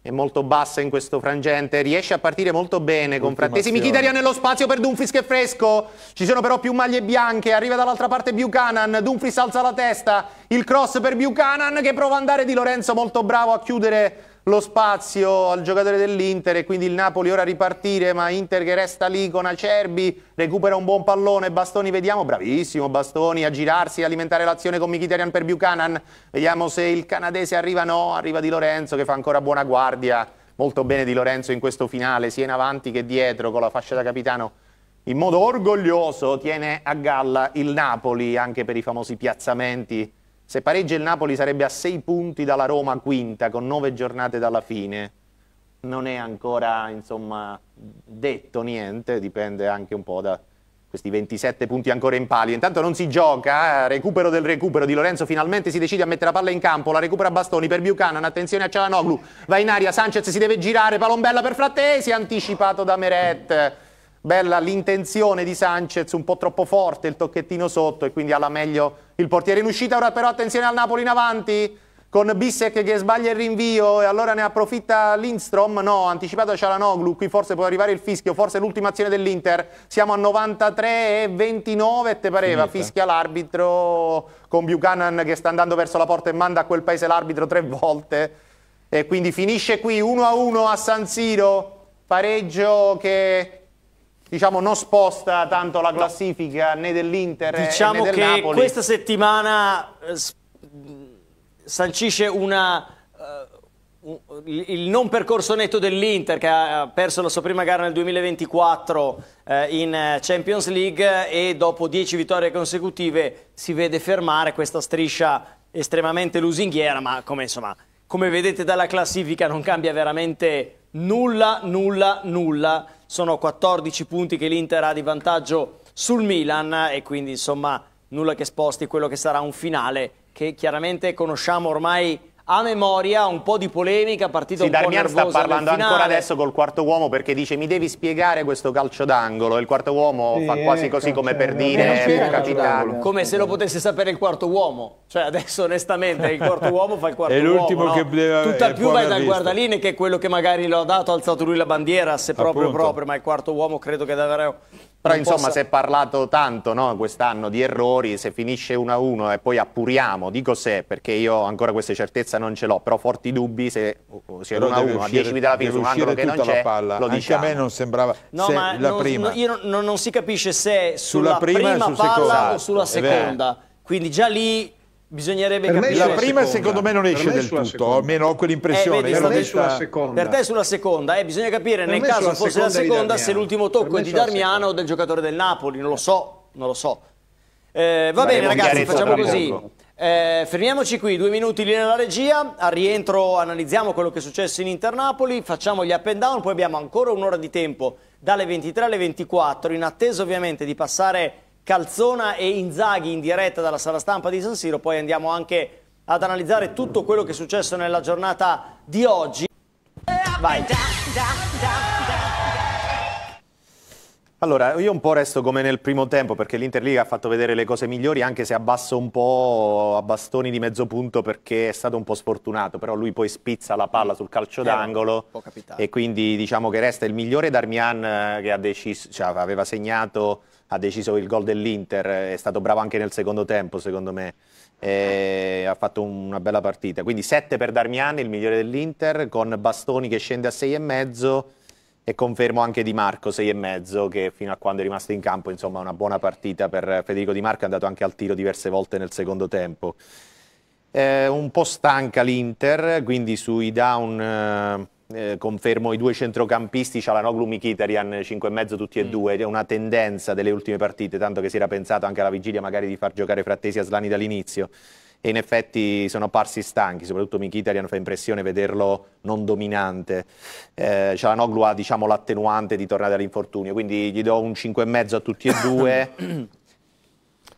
è molto bassa in questo frangente, riesce a partire molto bene con Frattesi, Michiteria nello spazio per Dumfries che è fresco, ci sono però più maglie bianche, arriva dall'altra parte Buchanan, Dumfries alza la testa, il cross per Buchanan che prova ad andare di Lorenzo molto bravo a chiudere lo spazio al giocatore dell'Inter e quindi il Napoli ora ripartire, ma Inter che resta lì con Acerbi, recupera un buon pallone, Bastoni vediamo, bravissimo Bastoni a girarsi, e alimentare l'azione con Mkhitaryan per Buchanan, vediamo se il canadese arriva, no, arriva Di Lorenzo che fa ancora buona guardia, molto bene Di Lorenzo in questo finale, sia in avanti che dietro con la fascia da capitano. In modo orgoglioso tiene a galla il Napoli anche per i famosi piazzamenti se pareggia il Napoli sarebbe a 6 punti dalla Roma quinta, con 9 giornate dalla fine. Non è ancora, insomma, detto niente, dipende anche un po' da questi 27 punti ancora in palio. Intanto non si gioca, eh, recupero del recupero di Lorenzo, finalmente si decide a mettere la palla in campo, la recupera Bastoni per Buchanan, attenzione a Cialanoglu, va in aria, Sanchez si deve girare, Palombella per Frattesi, anticipato da Meret. Bella l'intenzione di Sanchez, un po' troppo forte il tocchettino sotto e quindi alla meglio il portiere in uscita. Ora però attenzione al Napoli in avanti con Bissek che sbaglia il rinvio e allora ne approfitta Lindstrom, no, anticipato da Cialanoglu, qui forse può arrivare il fischio, forse l'ultima azione dell'Inter, siamo a 93 e 29, te pareva, Finita. fischia l'arbitro con Buchanan che sta andando verso la porta e manda a quel paese l'arbitro tre volte e quindi finisce qui 1-1 a San Siro, pareggio che diciamo, non sposta tanto la classifica né dell'Inter eh, diciamo né del Napoli. Diciamo che questa settimana eh, sancisce una, uh, il non percorso netto dell'Inter che ha perso la sua prima gara nel 2024 uh, in Champions League e dopo 10 vittorie consecutive si vede fermare questa striscia estremamente lusinghiera ma come, insomma, come vedete dalla classifica non cambia veramente nulla, nulla, nulla sono 14 punti che l'Inter ha di vantaggio sul Milan e quindi insomma nulla che sposti quello che sarà un finale che chiaramente conosciamo ormai a memoria un po' di polemica, partita sì, un Darmian sta parlando ancora adesso col quarto uomo perché dice mi devi spiegare questo calcio d'angolo. Il quarto uomo sì, fa quasi eh, così cioè, cioè, calcio, come per dire eh, capitano. Come se lo potesse sapere il quarto uomo. Cioè adesso onestamente il quarto uomo fa il quarto è uomo. È l'ultimo no? che deve, Tutta più vai dal guardaline che è quello che magari lo ha dato, ha alzato lui la bandiera, se proprio Appunto. proprio, ma il quarto uomo credo che davvero però insomma possa... si è parlato tanto no, quest'anno di errori, se finisce 1-1 e poi appuriamo, dico se, perché io ancora queste certezze non ce l'ho, però forti dubbi se sia 1-1 a 10 dalla fine su un angolo che non c'è, palla. lo diciamo. a me non sembrava no, ma la non, prima. io non, non, si capisce se sulla, sulla prima, prima palla ah, o sulla seconda. Quindi già lì Bisognerebbe per capire. La prima seconda. secondo me non esce me del tutto, seconda. almeno ho quell'impressione. Eh, vedi, per, me sulla eh, per te sulla seconda, eh, bisogna capire per nel caso fosse la seconda se l'ultimo tocco è di Darmiano o del giocatore del Napoli, non lo so, non lo so. Eh, va Faremo bene ragazzi, facciamo così. Eh, fermiamoci qui, due minuti lì nella regia, al rientro analizziamo quello che è successo in Inter-Napoli, facciamo gli up and down, poi abbiamo ancora un'ora di tempo dalle 23 alle 24, in attesa ovviamente di passare Calzona e Inzaghi in diretta dalla sala stampa di San Siro, poi andiamo anche ad analizzare tutto quello che è successo nella giornata di oggi. Vai. Allora, io un po' resto come nel primo tempo perché l'Interliga ha fatto vedere le cose migliori anche se abbasso un po' a bastoni di mezzo punto perché è stato un po' sfortunato, però lui poi spizza la palla sul calcio eh, d'angolo e quindi diciamo che resta il migliore Darmian eh, che deciso, cioè, aveva segnato ha deciso il gol dell'Inter, è stato bravo anche nel secondo tempo secondo me, e ha fatto una bella partita. Quindi 7 per Darmiani, il migliore dell'Inter, con Bastoni che scende a 6,5 e confermo anche Di Marco 6,5 che fino a quando è rimasto in campo, insomma una buona partita per Federico Di Marco, è andato anche al tiro diverse volte nel secondo tempo. Eh, un po' stanca l'Inter, quindi sui down... Eh, eh, confermo i due centrocampisti, Cialanoglu, Mkhitaryan, 5,5 tutti e mm. due, è una tendenza delle ultime partite, tanto che si era pensato anche alla vigilia magari di far giocare Frattesi a Slani dall'inizio e in effetti sono apparsi stanchi, soprattutto Mkhitaryan fa impressione vederlo non dominante. Eh, Cialanoglu ha diciamo, l'attenuante di tornare dall'infortunio, quindi gli do un 5,5 a tutti e due. Eh,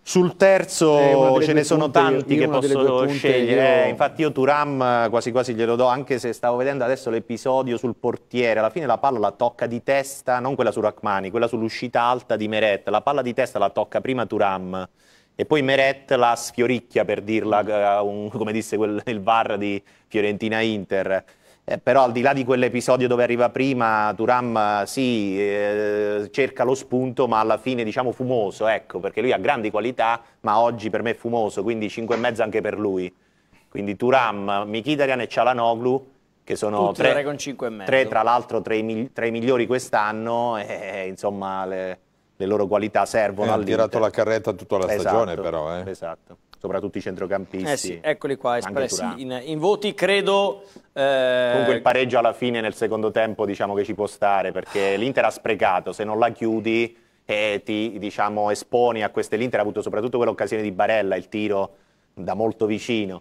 sul terzo ce ne sono punte, tanti che posso scegliere, io... Eh, infatti io Turam eh, quasi quasi glielo do, anche se stavo vedendo adesso l'episodio sul portiere, alla fine la palla la tocca di testa, non quella su Rachmani, quella sull'uscita alta di Meret, la palla di testa la tocca prima Turam e poi Meret la sfioricchia per dirla, mm. eh, come disse quel, il VAR di Fiorentina-Inter. Eh, però al di là di quell'episodio dove arriva prima, Turam eh, sì, eh, cerca lo spunto, ma alla fine diciamo fumoso, ecco, perché lui ha grandi qualità, ma oggi per me è fumoso, quindi 5,5 anche per lui. Quindi Turam, Michidarian e Cialanoglu, che sono tre, con tre, tra l'altro tra i, migliori quest'anno, e eh, insomma le, le, loro qualità servono. Eh, ha tirato la carretta tutta la esatto, stagione però. Eh. Esatto soprattutto i centrocampisti. Eh sì, eccoli qua, espressi in, in, voti, credo... Eh... Comunque il pareggio alla fine nel secondo tempo diciamo che ci può stare, perché l'Inter ha sprecato, se non la chiudi e ti diciamo, esponi a queste... L'Inter ha avuto soprattutto quell'occasione di Barella, il tiro da molto vicino.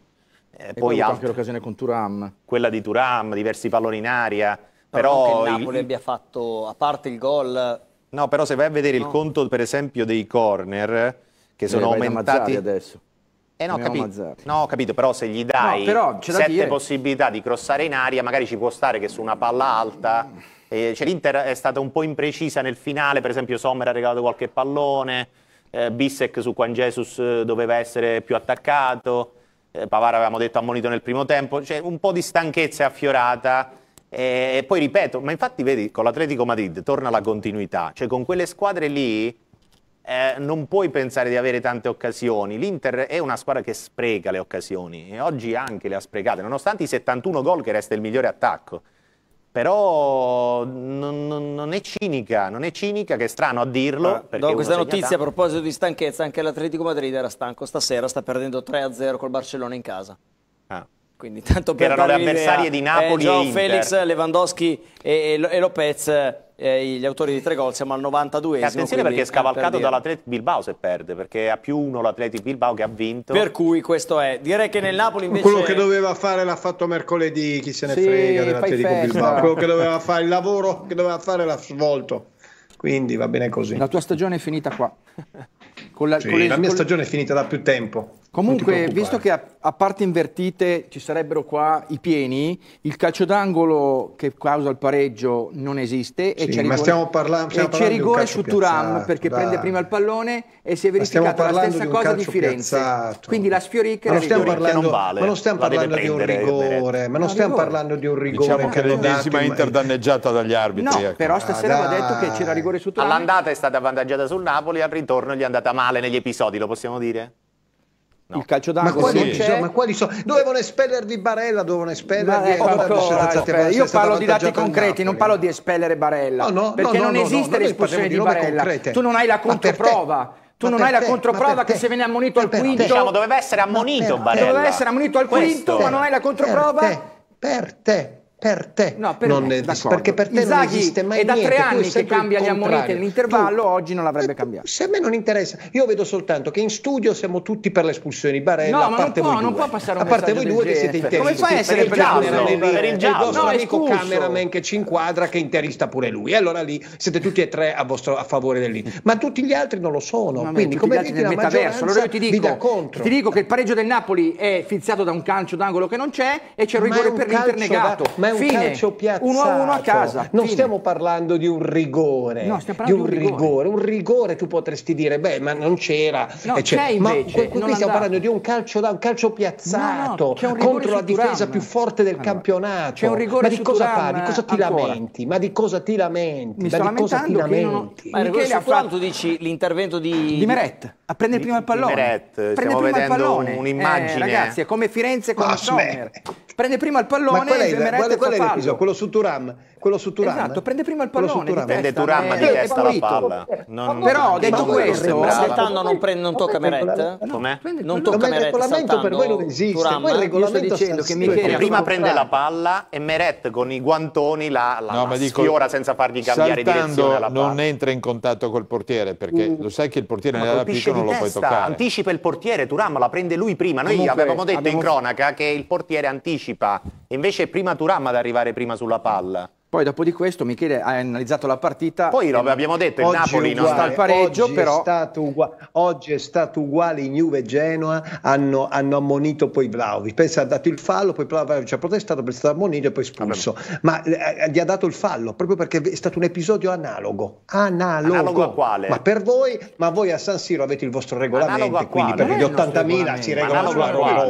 Eh, e poi ha anche l'occasione con Turam. Quella di Turam, diversi palloni in aria. No, però che il Napoli il... abbia fatto, a parte il gol... No, però se vai a vedere no. il conto, per esempio, dei corner, che eh, sono aumentati... adesso. Eh no, capito. no, capito, però se gli dai no, sette dire. possibilità di crossare in aria, magari ci può stare che su una palla alta... Eh, cioè L'Inter è stata un po' imprecisa nel finale, per esempio Sommer ha regalato qualche pallone, eh, Bissek su Juan Jesus eh, doveva essere più attaccato, eh, Pavara avevamo detto ammonito nel primo tempo, cioè un po' di stanchezza è affiorata. Eh, e poi ripeto, ma infatti vedi, con l'Atletico Madrid torna la continuità, cioè con quelle squadre lì eh, non puoi pensare di avere tante occasioni. L'Inter è una squadra che spreca le occasioni e oggi anche le ha sprecate, nonostante i 71 gol che resta il migliore attacco. Però non, non è cinica, non è cinica, che è strano a dirlo. Ah, do questa notizia tanto. a proposito di stanchezza, anche l'Atletico Madrid era stanco stasera, sta perdendo 3-0 col Barcellona in casa. Quindi tanto per erano le avversarie di Napoli eh, João Felix, Lewandowski e, e, e Lopez eh, gli autori di tre gol siamo al 92 attenzione perché è scavalcato per dall'Atletico Bilbao se perde perché ha più uno l'Atletico Bilbao che ha vinto per cui questo è direi che nel Napoli invece quello che doveva fare l'ha fatto mercoledì chi se ne sì, frega dell'Atletico Bilbao quello che doveva fare il lavoro che doveva fare l'ha svolto quindi va bene così la tua stagione è finita qua con la, sì, con le... la mia stagione è finita da più tempo Comunque, visto che a, a, parte invertite ci sarebbero qua i pieni, il calcio d'angolo che causa il pareggio non esiste. Sì, c'è rigore, stiamo parla- stiamo e c'è rigore su Turam perché dai. prende prima il pallone e si è verificata la stessa di cosa di Firenze. Piazzato. Quindi la Sfioricca ma non vale. ma non stiamo parlando di un rigore, ma non stiamo parlando di un rigore. Diciamo che l'ennesima Inter danneggiata dagli arbitri. No, ecco. però stasera va ah, detto che c'era rigore su Turam. All'andata è stata avvantaggiata sul Napoli, al ritorno gli è andata male negli episodi, lo possiamo dire? No. Il calcio d'angolo. Ma quali, sì. ma quali sono? Dovevano espellervi Barella, dovevano espellervi Barella, eh, ancora, eh, Io parlo di dati concreti, non parlo di espellere Barella, no, no, perché non esiste l'espulsione di, Barella. Tu non hai la controprova. Tu non hai la controprova che se viene ammonito al quinto... Diciamo, doveva essere ammonito Barella. Doveva essere ammonito al quinto, ma non hai la controprova... Per te, per te no, per non esiste, perché per te Isaghi, non esiste mai è da niente. tre anni che cambia gli ammoniti nell'intervallo, oggi non l'avrebbe cambiato. Se a me non interessa, io vedo soltanto che in studio siamo tutti per le espulsioni, Barella, no, a parte non voi può, due. Non può passare un a parte voi due che siete interisti. Come fai a essere per, per, il, lì, per il, il vostro no, amico cameraman che ci inquadra che interista pure lui. Allora lì siete tutti e tre a, vostro, a favore del Ma tutti gli altri non lo sono, Mamma quindi come vedi la metaverso. Allora io ti ti dico che il pareggio del Napoli è fiziato da un calcio d'angolo che non c'è e c'è il rigore per l'Inter negato. Ma è fine. calcio piazzato. Uno a uno a casa. Non stiamo parlando di un rigore. No, stiamo parlando di un, di un rigore. rigore. Un rigore tu potresti dire, beh, ma non c'era. No, c'è invece. Ma qui stiamo andava. parlando di un calcio, un calcio piazzato no, no, un contro la difesa Turam. più forte del allora, campionato. C'è un rigore ma di cosa Turam parli? Cosa eh, ti ancora. lamenti? Ma di cosa ti lamenti? Mi ma di cosa ti lamenti? Ma Michele ha fatto, dici, l'intervento di... Di Meret, a prendere prima il pallone. Meret, stiamo vedendo un'immagine. Eh, ragazzi, è come Firenze con Sommer prende prima il pallone Ma qual è, il, qual è, qual è l'episodio? Quello su Turam, quello su Turam. Esatto, prende prima il pallone, Turam. prende Turam eh, di testa la palla. Non, però non, detto questo, saltando non prende non tocca Meret, com'è? Non tocca Meret. Il regolamento per voi non esiste, Turam, poi il regolamento sta dicendo che Michele prima prende la palla e Meret con i guantoni la, la, no, la dico, sfiora senza fargli cambiare direzione alla palla. non entra in contatto col portiere perché mm. lo sai che il portiere Ma nell'area piccola non lo puoi toccare. Anticipa il portiere, Turam la prende lui prima. Noi avevamo detto in cronaca che il portiere anticipa anticipa, invece è prima Turam ad arrivare prima sulla palla. Poi dopo di questo Michele ha analizzato la partita. Poi Rob, abbiamo detto il Napoli non sta al pareggio, oggi però... È stato uguale, oggi è stato uguale in Juve e Genoa, hanno, hanno, ammonito poi Vlaovic. Pensa, ha dato il fallo, poi Vlaovic ha protestato per stato ammonito e poi espulso. Ma eh, gli ha dato il fallo proprio perché è stato un episodio analogo. Analogo. Analogo a quale? Ma per voi, ma voi a San Siro avete il vostro regolamento, quindi per gli 80.000 si regolano sulla Roma.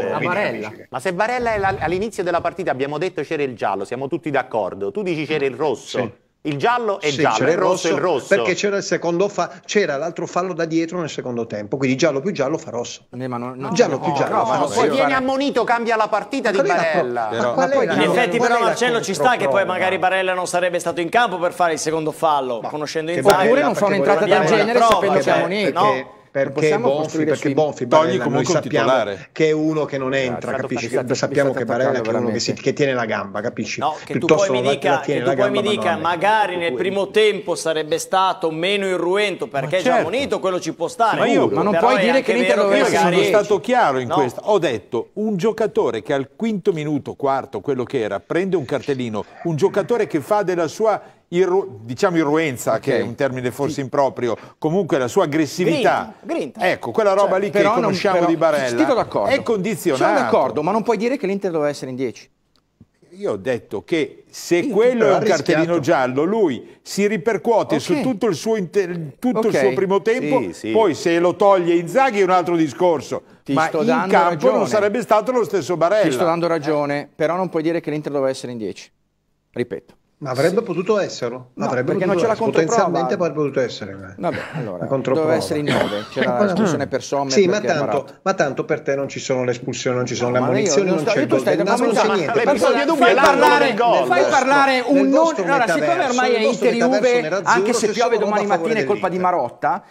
Ma se Barella all'inizio della partita abbiamo detto c'era il giallo, siamo tutti d'accordo. Tu dici c'era il rosso. Sì. Il giallo è sì, giallo, il rosso, rosso, è rosso. Perché c'era, fa- c'era, l'altro fallo da dietro nel secondo tempo, quindi giallo più giallo fa rosso. Eh, ma non, non giallo più giallo no, fa rosso. Poi viene ammonito, cambia la partita ma di Barella. Pro- ma però, ma in effetti però Marcello ci sta che poi magari Barella non sarebbe stato in campo per fare il secondo fallo, ma conoscendo Inzaghi. Oppure non fa un'entrata del genere sapendo che è ammonito. Cioè, perché Bonfi, perché sui... Bonfi Barella, noi sappiamo che è uno che non esatto, entra, Grazie, capisci? Stato, sappiamo che Barella è uno che, si, che, tiene la gamba, capisci? No, che Piuttosto tu poi mi dica, che tu poi mi dica magari nel primo tempo sarebbe stato meno irruento perché certo. già monito, quello ci può stare. Ma, io, ma non puoi dire che l'Inter non Io sono stato chiaro in questo. Ho detto, un giocatore che al quinto minuto, quarto, quello che era, prende un cartellino, un giocatore che fa della sua irru- diciamo irruenza, okay. che è un termine forse sì. improprio, comunque la sua aggressività. Grinta, grinta. Ecco, quella roba cioè, lì che conosciamo però, di Barella è condizionato. Sono d'accordo, ma non puoi dire che l'Inter doveva essere in 10 io ho detto che se io quello è un rischiato. cartellino giallo, lui si ripercuote okay. su tutto, il suo, inter- tutto okay. il suo, primo tempo, sì, sì. poi se lo toglie Inzaghi è un altro discorso. Ti Ma in campo ragione. non sarebbe stato lo stesso Barella. Ti sto dando ragione, però non puoi dire che l'Inter doveva essere in 10. Ripeto. Ma avrebbe sì. potuto esserlo, no, avrebbe perché potuto non c'è la potenzialmente avrebbe potuto essere. Eh. Vabbè, allora, doveva essere in 9, c'era eh, la discussione per somme. Sì, ma tanto, ma tanto, per te non ci sono le espulsioni, non ci sono no, le ammunizioni, non, non c'è il gol del Napoli, non c'è niente. Fai parlare, fai parlare un'ora, allora siccome ormai è Inter Juve, anche se piove domani mattina è colpa di Marotta,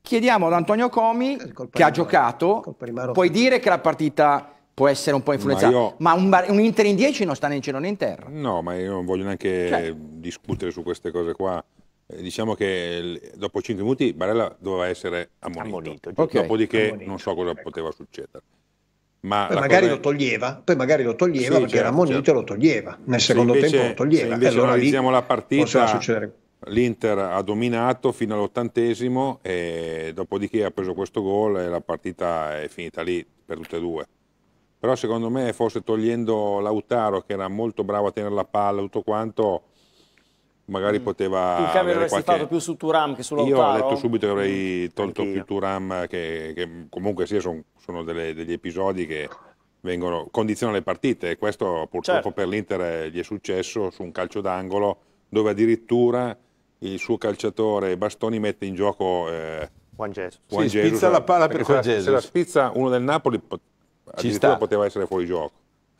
chiediamo ad Antonio Comi che ha giocato, puoi dire che la partita può essere un po' influenzato. Ma, io... ma un, bar... un, Inter in 10 non sta né in cielo né in terra. No, ma io non voglio neanche cioè... discutere su queste cose qua. Eh, diciamo che dopo 5 minuti Barella doveva essere ammonito. ammonito okay. Dopodiché ammonito. non so cosa ecco. poteva succedere. Ma poi magari, cosa... lo toglieva, poi magari lo toglieva sì, perché certo, era ammonito certo. e lo toglieva. Nel secondo se invece, tempo lo toglieva. Se invece allora analizziamo la partita, l'Inter ha dominato fino all'ottantesimo e dopodiché ha preso questo gol e la partita è finita lì per tutte e due però secondo me forse togliendo Lautaro che era molto bravo a tenere la palla tutto quanto magari mm. poteva il cambio avresti qualche... fatto più su Turam che su Lautaro? io ho detto subito che avrei mm, tolto Anch'io. più Turam che, che comunque sì, sono, sono delle, degli episodi che vengono, condizionano le partite e questo purtroppo certo. per l'Inter eh, gli è successo su un calcio d'angolo dove addirittura il suo calciatore Bastoni mette in gioco eh, Juan Jesus, Juan sì, Jesus spizza la palla per esatto, Juan Jesus se la spizza uno del Napoli addirittura poteva essere fuori gioco.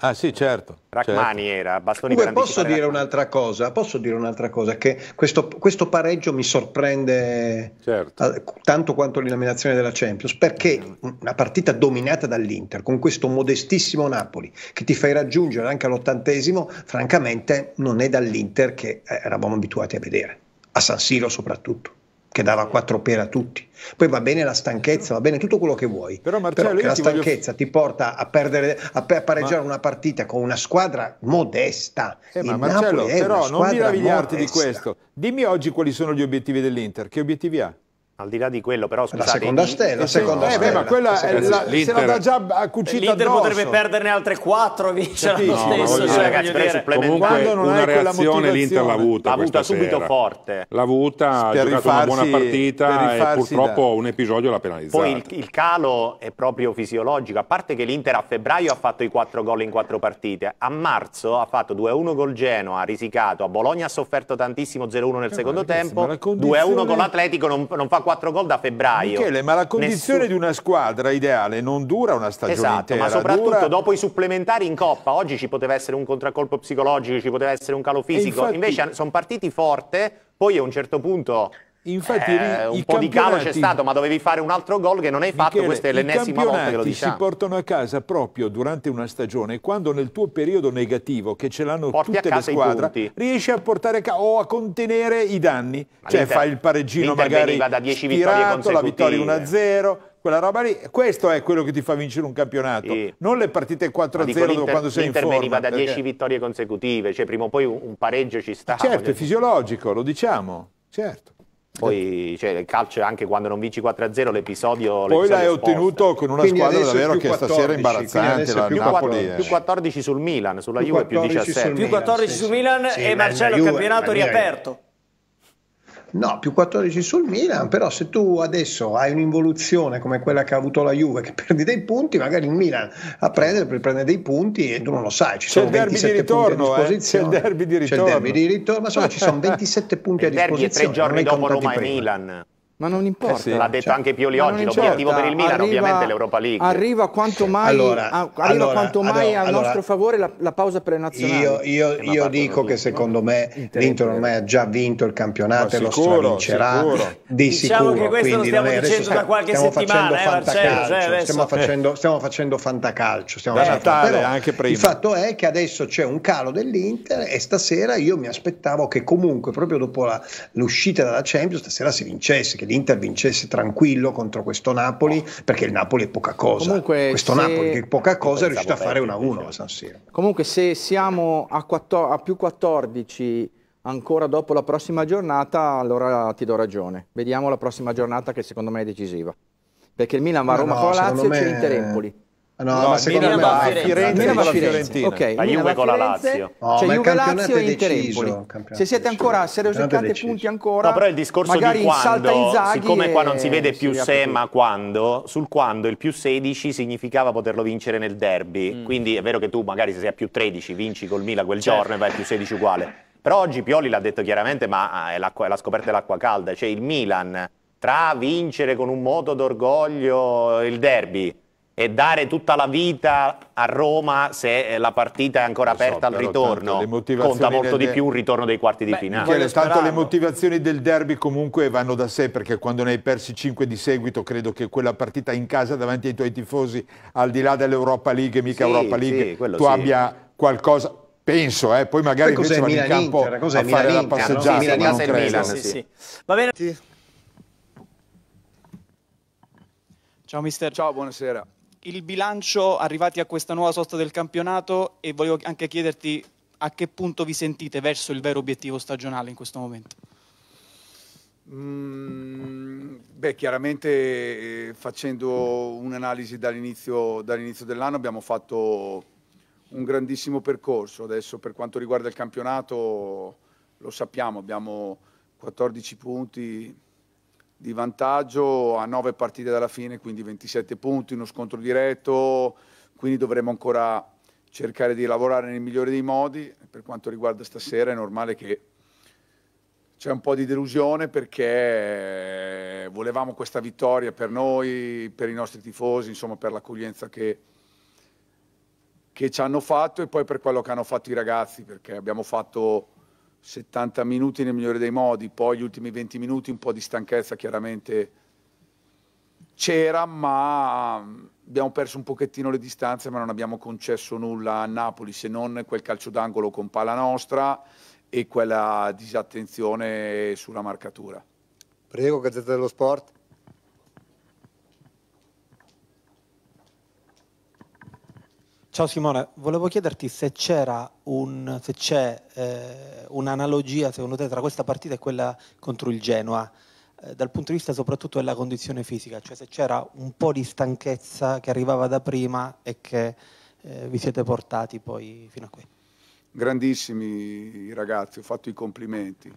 Ah sì, certo. Rachmani certo. era, bastoni Comunque, posso dire un'altra cosa, posso dire un'altra cosa, che questo, questo pareggio mi sorprende certo. Eh, tanto quanto l'eliminazione della Champions, perché una partita dominata dall'Inter, con questo modestissimo Napoli, che ti fai raggiungere anche all'ottantesimo, francamente non è dall'Inter che eh, eravamo abituati a vedere, a San Siro soprattutto che dava quattro pere a tutti. Poi va bene la stanchezza, va bene tutto quello che vuoi. Però, Marcello, Però la stanchezza voglio... ti porta a, perdere, a pareggiare ma... una partita con una squadra modesta. Eh, ma Marcello, però non meravigliarti di questo. Dimmi oggi quali sono gli obiettivi dell'Inter, che obiettivi ha? Al di là di quello, però scusate, la seconda stella, la seconda eh, stella. Beh, ma quella è la, se la dà già cucita L'Inter addosso. potrebbe perderne altre 4 vince la no, stesso, cioè, ragazzi, dire. Comunque una reazione l'Inter l'ha avuta, l'ha avuta subito sera. forte. L'ha avuta, ha giocato una buona partita e purtroppo da. un episodio l'ha penalizzato. Poi il, il, calo è proprio fisiologico, a parte che l'Inter a febbraio ha fatto i quattro gol in quattro partite, a marzo ha fatto 2-1 col Genoa, ha risicato, a Bologna ha sofferto tantissimo 0-1 nel che secondo tempo, 2-1 con l'Atletico non, fa 4 4 gol da febbraio. Michele, ma la condizione Nessun... di una squadra ideale non dura una stagione esatto, intera. ma soprattutto dura... dopo i supplementari in Coppa, oggi ci poteva essere un contraccolpo psicologico, ci poteva essere un calo fisico, infatti... invece sono partiti forte, poi a un certo punto Infatti, eh, un po' di calo c'è stato, ma dovevi fare un altro gol che non hai fatto, Michele, questa è l'ennesima volta che lo diciamo. si portano a casa proprio durante una stagione, quando nel tuo periodo negativo, che ce l'hanno tutte le squadre, riesci a portare a casa o a contenere i danni. Ma cioè fai il pareggino magari da 10 stirato, la vittoria 1-0, quella roba lì, questo è quello che ti fa vincere un campionato, e... non le partite 4-0 quando sei in forma. veniva da 10 perché... vittorie consecutive, cioè prima o poi un, pareggio ci sta. Certo, è fisiologico, lo diciamo, certo. Poi cioè, il calcio anche quando non vinci 4-0 l'episodio... Poi l'hai ottenuto con una quindi squadra davvero che 14, stasera è imbarazzante, la più Napoli. 14, più 14 sul Milan, sulla Juve più 17. Più 14 su Milan sì, e Marcello campionato maniera. riaperto. No, più 14 sul Milan, però se tu adesso hai un'involuzione come quella che ha avuto la Juve, che perdi dei punti, magari il Milan a prendere per prendere dei punti e tu non lo sai, ci c'è sono 27 ritorno, punti a disposizione. Eh? C'è il derby di ritorno, c'è il derby di ritorno, ma insomma ci sono 27 punti il a disposizione. derby è tre giorni dopo Roma e Milan. Ma non eh importa. Eh sì, L'ha detto cioè, anche Pioli oggi, l'obiettivo per il Milan arriva, ovviamente l'Europa League. Arriva quanto mai, allora, a, arriva allora, quanto mai allora, al nostro favore la, la pausa pre-nazionale. Io, io, io dico che secondo me l'Inter ormai ha già vinto il campionato e lo stravincerà di sicuro. Diciamo che questo lo stiamo dicendo sta, da qualche stiamo settimana. Facendo eh, Marcello, cioè, stiamo, facendo, stiamo facendo fantacalcio. Stiamo da facendo, Natale, però, anche prima. Il fatto è che adesso c'è un calo dell'Inter e stasera io mi aspettavo che comunque proprio dopo l'uscita dalla Champions stasera si vincesse, che l'Inter vincesse tranquillo contro questo Napoli, perché il Napoli è poca cosa. Comunque, questo se... Napoli che è poca cosa è riuscito a fare 1-1 a San Siro. Comunque se siamo a, 14, a più 14 ancora dopo la prossima giornata, allora ti do ragione. Vediamo la prossima giornata che secondo me è decisiva. Perché il Milan va a eh, Roma no, con la Lazio me... e c'è l'Inter Empoli. Ah, no, no ma secondo Milan me va a Fiorentina, va Fiorentina. Okay, la Juve con la Lazio. No, cioè Juve Lazio e Inter Empoli. Se siete ancora se rosicate punti ancora. No, però il discorso di quando, siccome qua non si vede più se ma quando, sul quando il più 16 significava poterlo vincere nel derby. Mm. Quindi è vero che tu magari se sei a più 13 vinci col Mila quel certo. giorno e vai a più 16 uguale. Però oggi Pioli l'ha detto chiaramente, ma ah, è, è la scoperta dell'acqua calda, cioè il Milan tra vincere con un moto d'orgoglio il derby e dare tutta la vita a Roma se eh, la partita è ancora so, aperta al ritorno conta molto di più un ritorno dei quarti Beh, di finale Michele, tanto le motivazioni del derby comunque vanno da sé perché quando ne hai persi 5 di seguito credo che quella partita in casa davanti ai tuoi tifosi al di là dell'Europa League mica sì, Europa League sì, tu sì. abbia qualcosa penso, eh. poi magari poi invece vanno in campo a fare Milan la passeggiata, no? sì, Milan, non Milan, sì, sì. Va bene. Ciao mister. Ciao, buonasera il bilancio arrivati a questa nuova sosta del campionato e voglio anche chiederti a che punto vi sentite verso il vero obiettivo stagionale in questo momento? Mm, beh, chiaramente eh, facendo un'analisi dall'inizio, dall dell'anno abbiamo fatto un grandissimo percorso. Adesso per quanto riguarda il campionato lo sappiamo, abbiamo 14 punti, di vantaggio a nove partite dalla fine, quindi 27 punti, uno scontro diretto, quindi dovremo ancora cercare di lavorare nel migliore dei modi. Per quanto riguarda stasera è normale che c'è un po' di delusione perché volevamo questa vittoria per noi, per i nostri tifosi, insomma per l'accoglienza che, che ci hanno fatto e poi per quello che hanno fatto i ragazzi, perché abbiamo fatto 70 minuti nel migliore dei modi, poi gli ultimi 20 minuti un po' di stanchezza chiaramente c'era, ma mm, abbiamo perso un pochettino le distanze, ma non abbiamo concesso nulla a Napoli se non quel calcio d'angolo con pala nostra e quella disattenzione sulla marcatura. Prego, Gazzetta dello Sport. Ciao Simone, volevo chiederti se c'era un, se c'è eh, un'analogia secondo te tra questa partita e quella contro il Genoa, eh, dal punto di vista soprattutto della condizione fisica, cioè se c'era un po' di stanchezza che arrivava da prima e che eh, vi siete portati poi fino a qui. Grandissimi i ragazzi, ho fatto i complimenti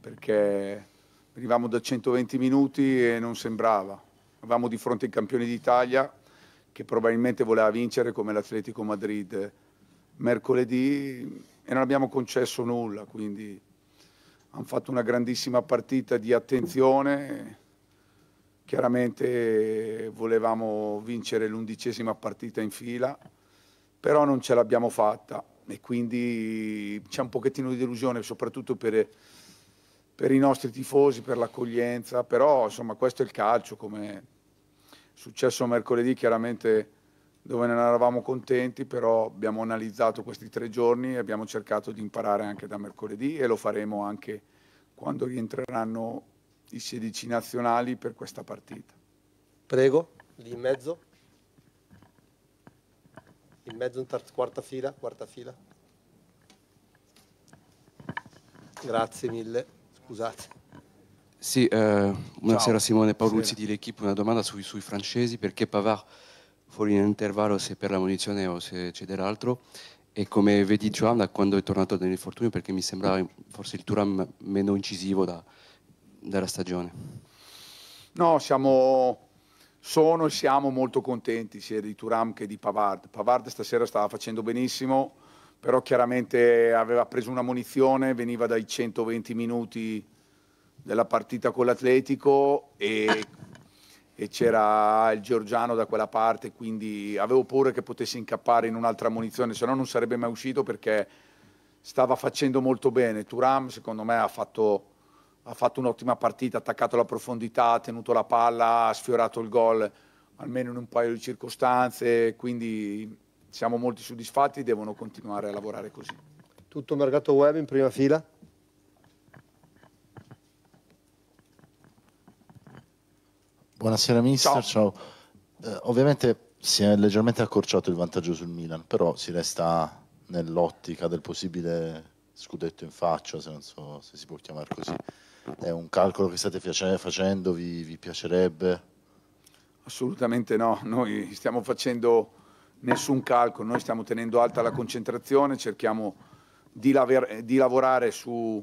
perché venivamo da 120 minuti e non sembrava, avevamo di fronte i campioni d'Italia che probabilmente voleva vincere come l'Atletico Madrid mercoledì e non abbiamo concesso nulla, quindi hanno fatto una grandissima partita di attenzione. Chiaramente volevamo vincere l'undicesima partita in fila, però non ce l'abbiamo fatta e quindi c'è un pochettino di delusione, soprattutto per, per i nostri tifosi, per l'accoglienza, però insomma questo è il calcio come successo mercoledì chiaramente dove non eravamo contenti, però abbiamo analizzato questi tre giorni e abbiamo cercato di imparare anche da mercoledì e lo faremo anche quando rientreranno i 16 nazionali per questa partita. Prego, lì in mezzo. In mezzo in quarta fila, quarta fila. Grazie mille, scusate. Sì, eh, buonasera Simone Paoluzzi di L'Equipe, una domanda sui, sui francesi, perché Pavard fuori in intervallo se per la munizione o se c'è dell'altro e come vedi Joan da quando è tornato da Infortunio perché mi sembrava forse il Turam meno incisivo da, della stagione. No, siamo, sono e siamo molto contenti sia di Turam che di Pavard. Pavard stasera stava facendo benissimo, però chiaramente aveva preso una munizione, veniva dai 120 minuti della partita con l'Atletico e, e c'era il Giorgiano da quella parte, quindi avevo paura che potesse incappare in un'altra munizione, se no non sarebbe mai uscito perché stava facendo molto bene. Turam secondo me ha fatto, ha fatto un'ottima partita, ha attaccato la profondità, ha tenuto la palla, ha sfiorato il gol almeno in un paio di circostanze, quindi siamo molto soddisfatti, devono continuare a lavorare così. Tutto mercato web in prima fila? Buonasera mister, ciao. ciao. Eh, ovviamente si è leggermente accorciato il vantaggio sul Milan, però si resta nell'ottica del possibile scudetto in faccia, se non so se si può chiamare così. È un calcolo che state facendo, vi, vi piacerebbe? Assolutamente no, noi stiamo facendo nessun calcolo, noi stiamo tenendo alta la concentrazione, cerchiamo di, laver, di lavorare su,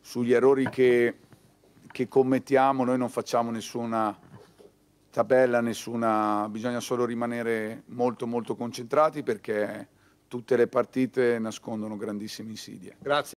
sugli errori che, che commettiamo, noi non facciamo nessuna tabella, nessuna, bisogna solo rimanere molto molto concentrati perché tutte le partite nascondono grandissime insidie. Grazie.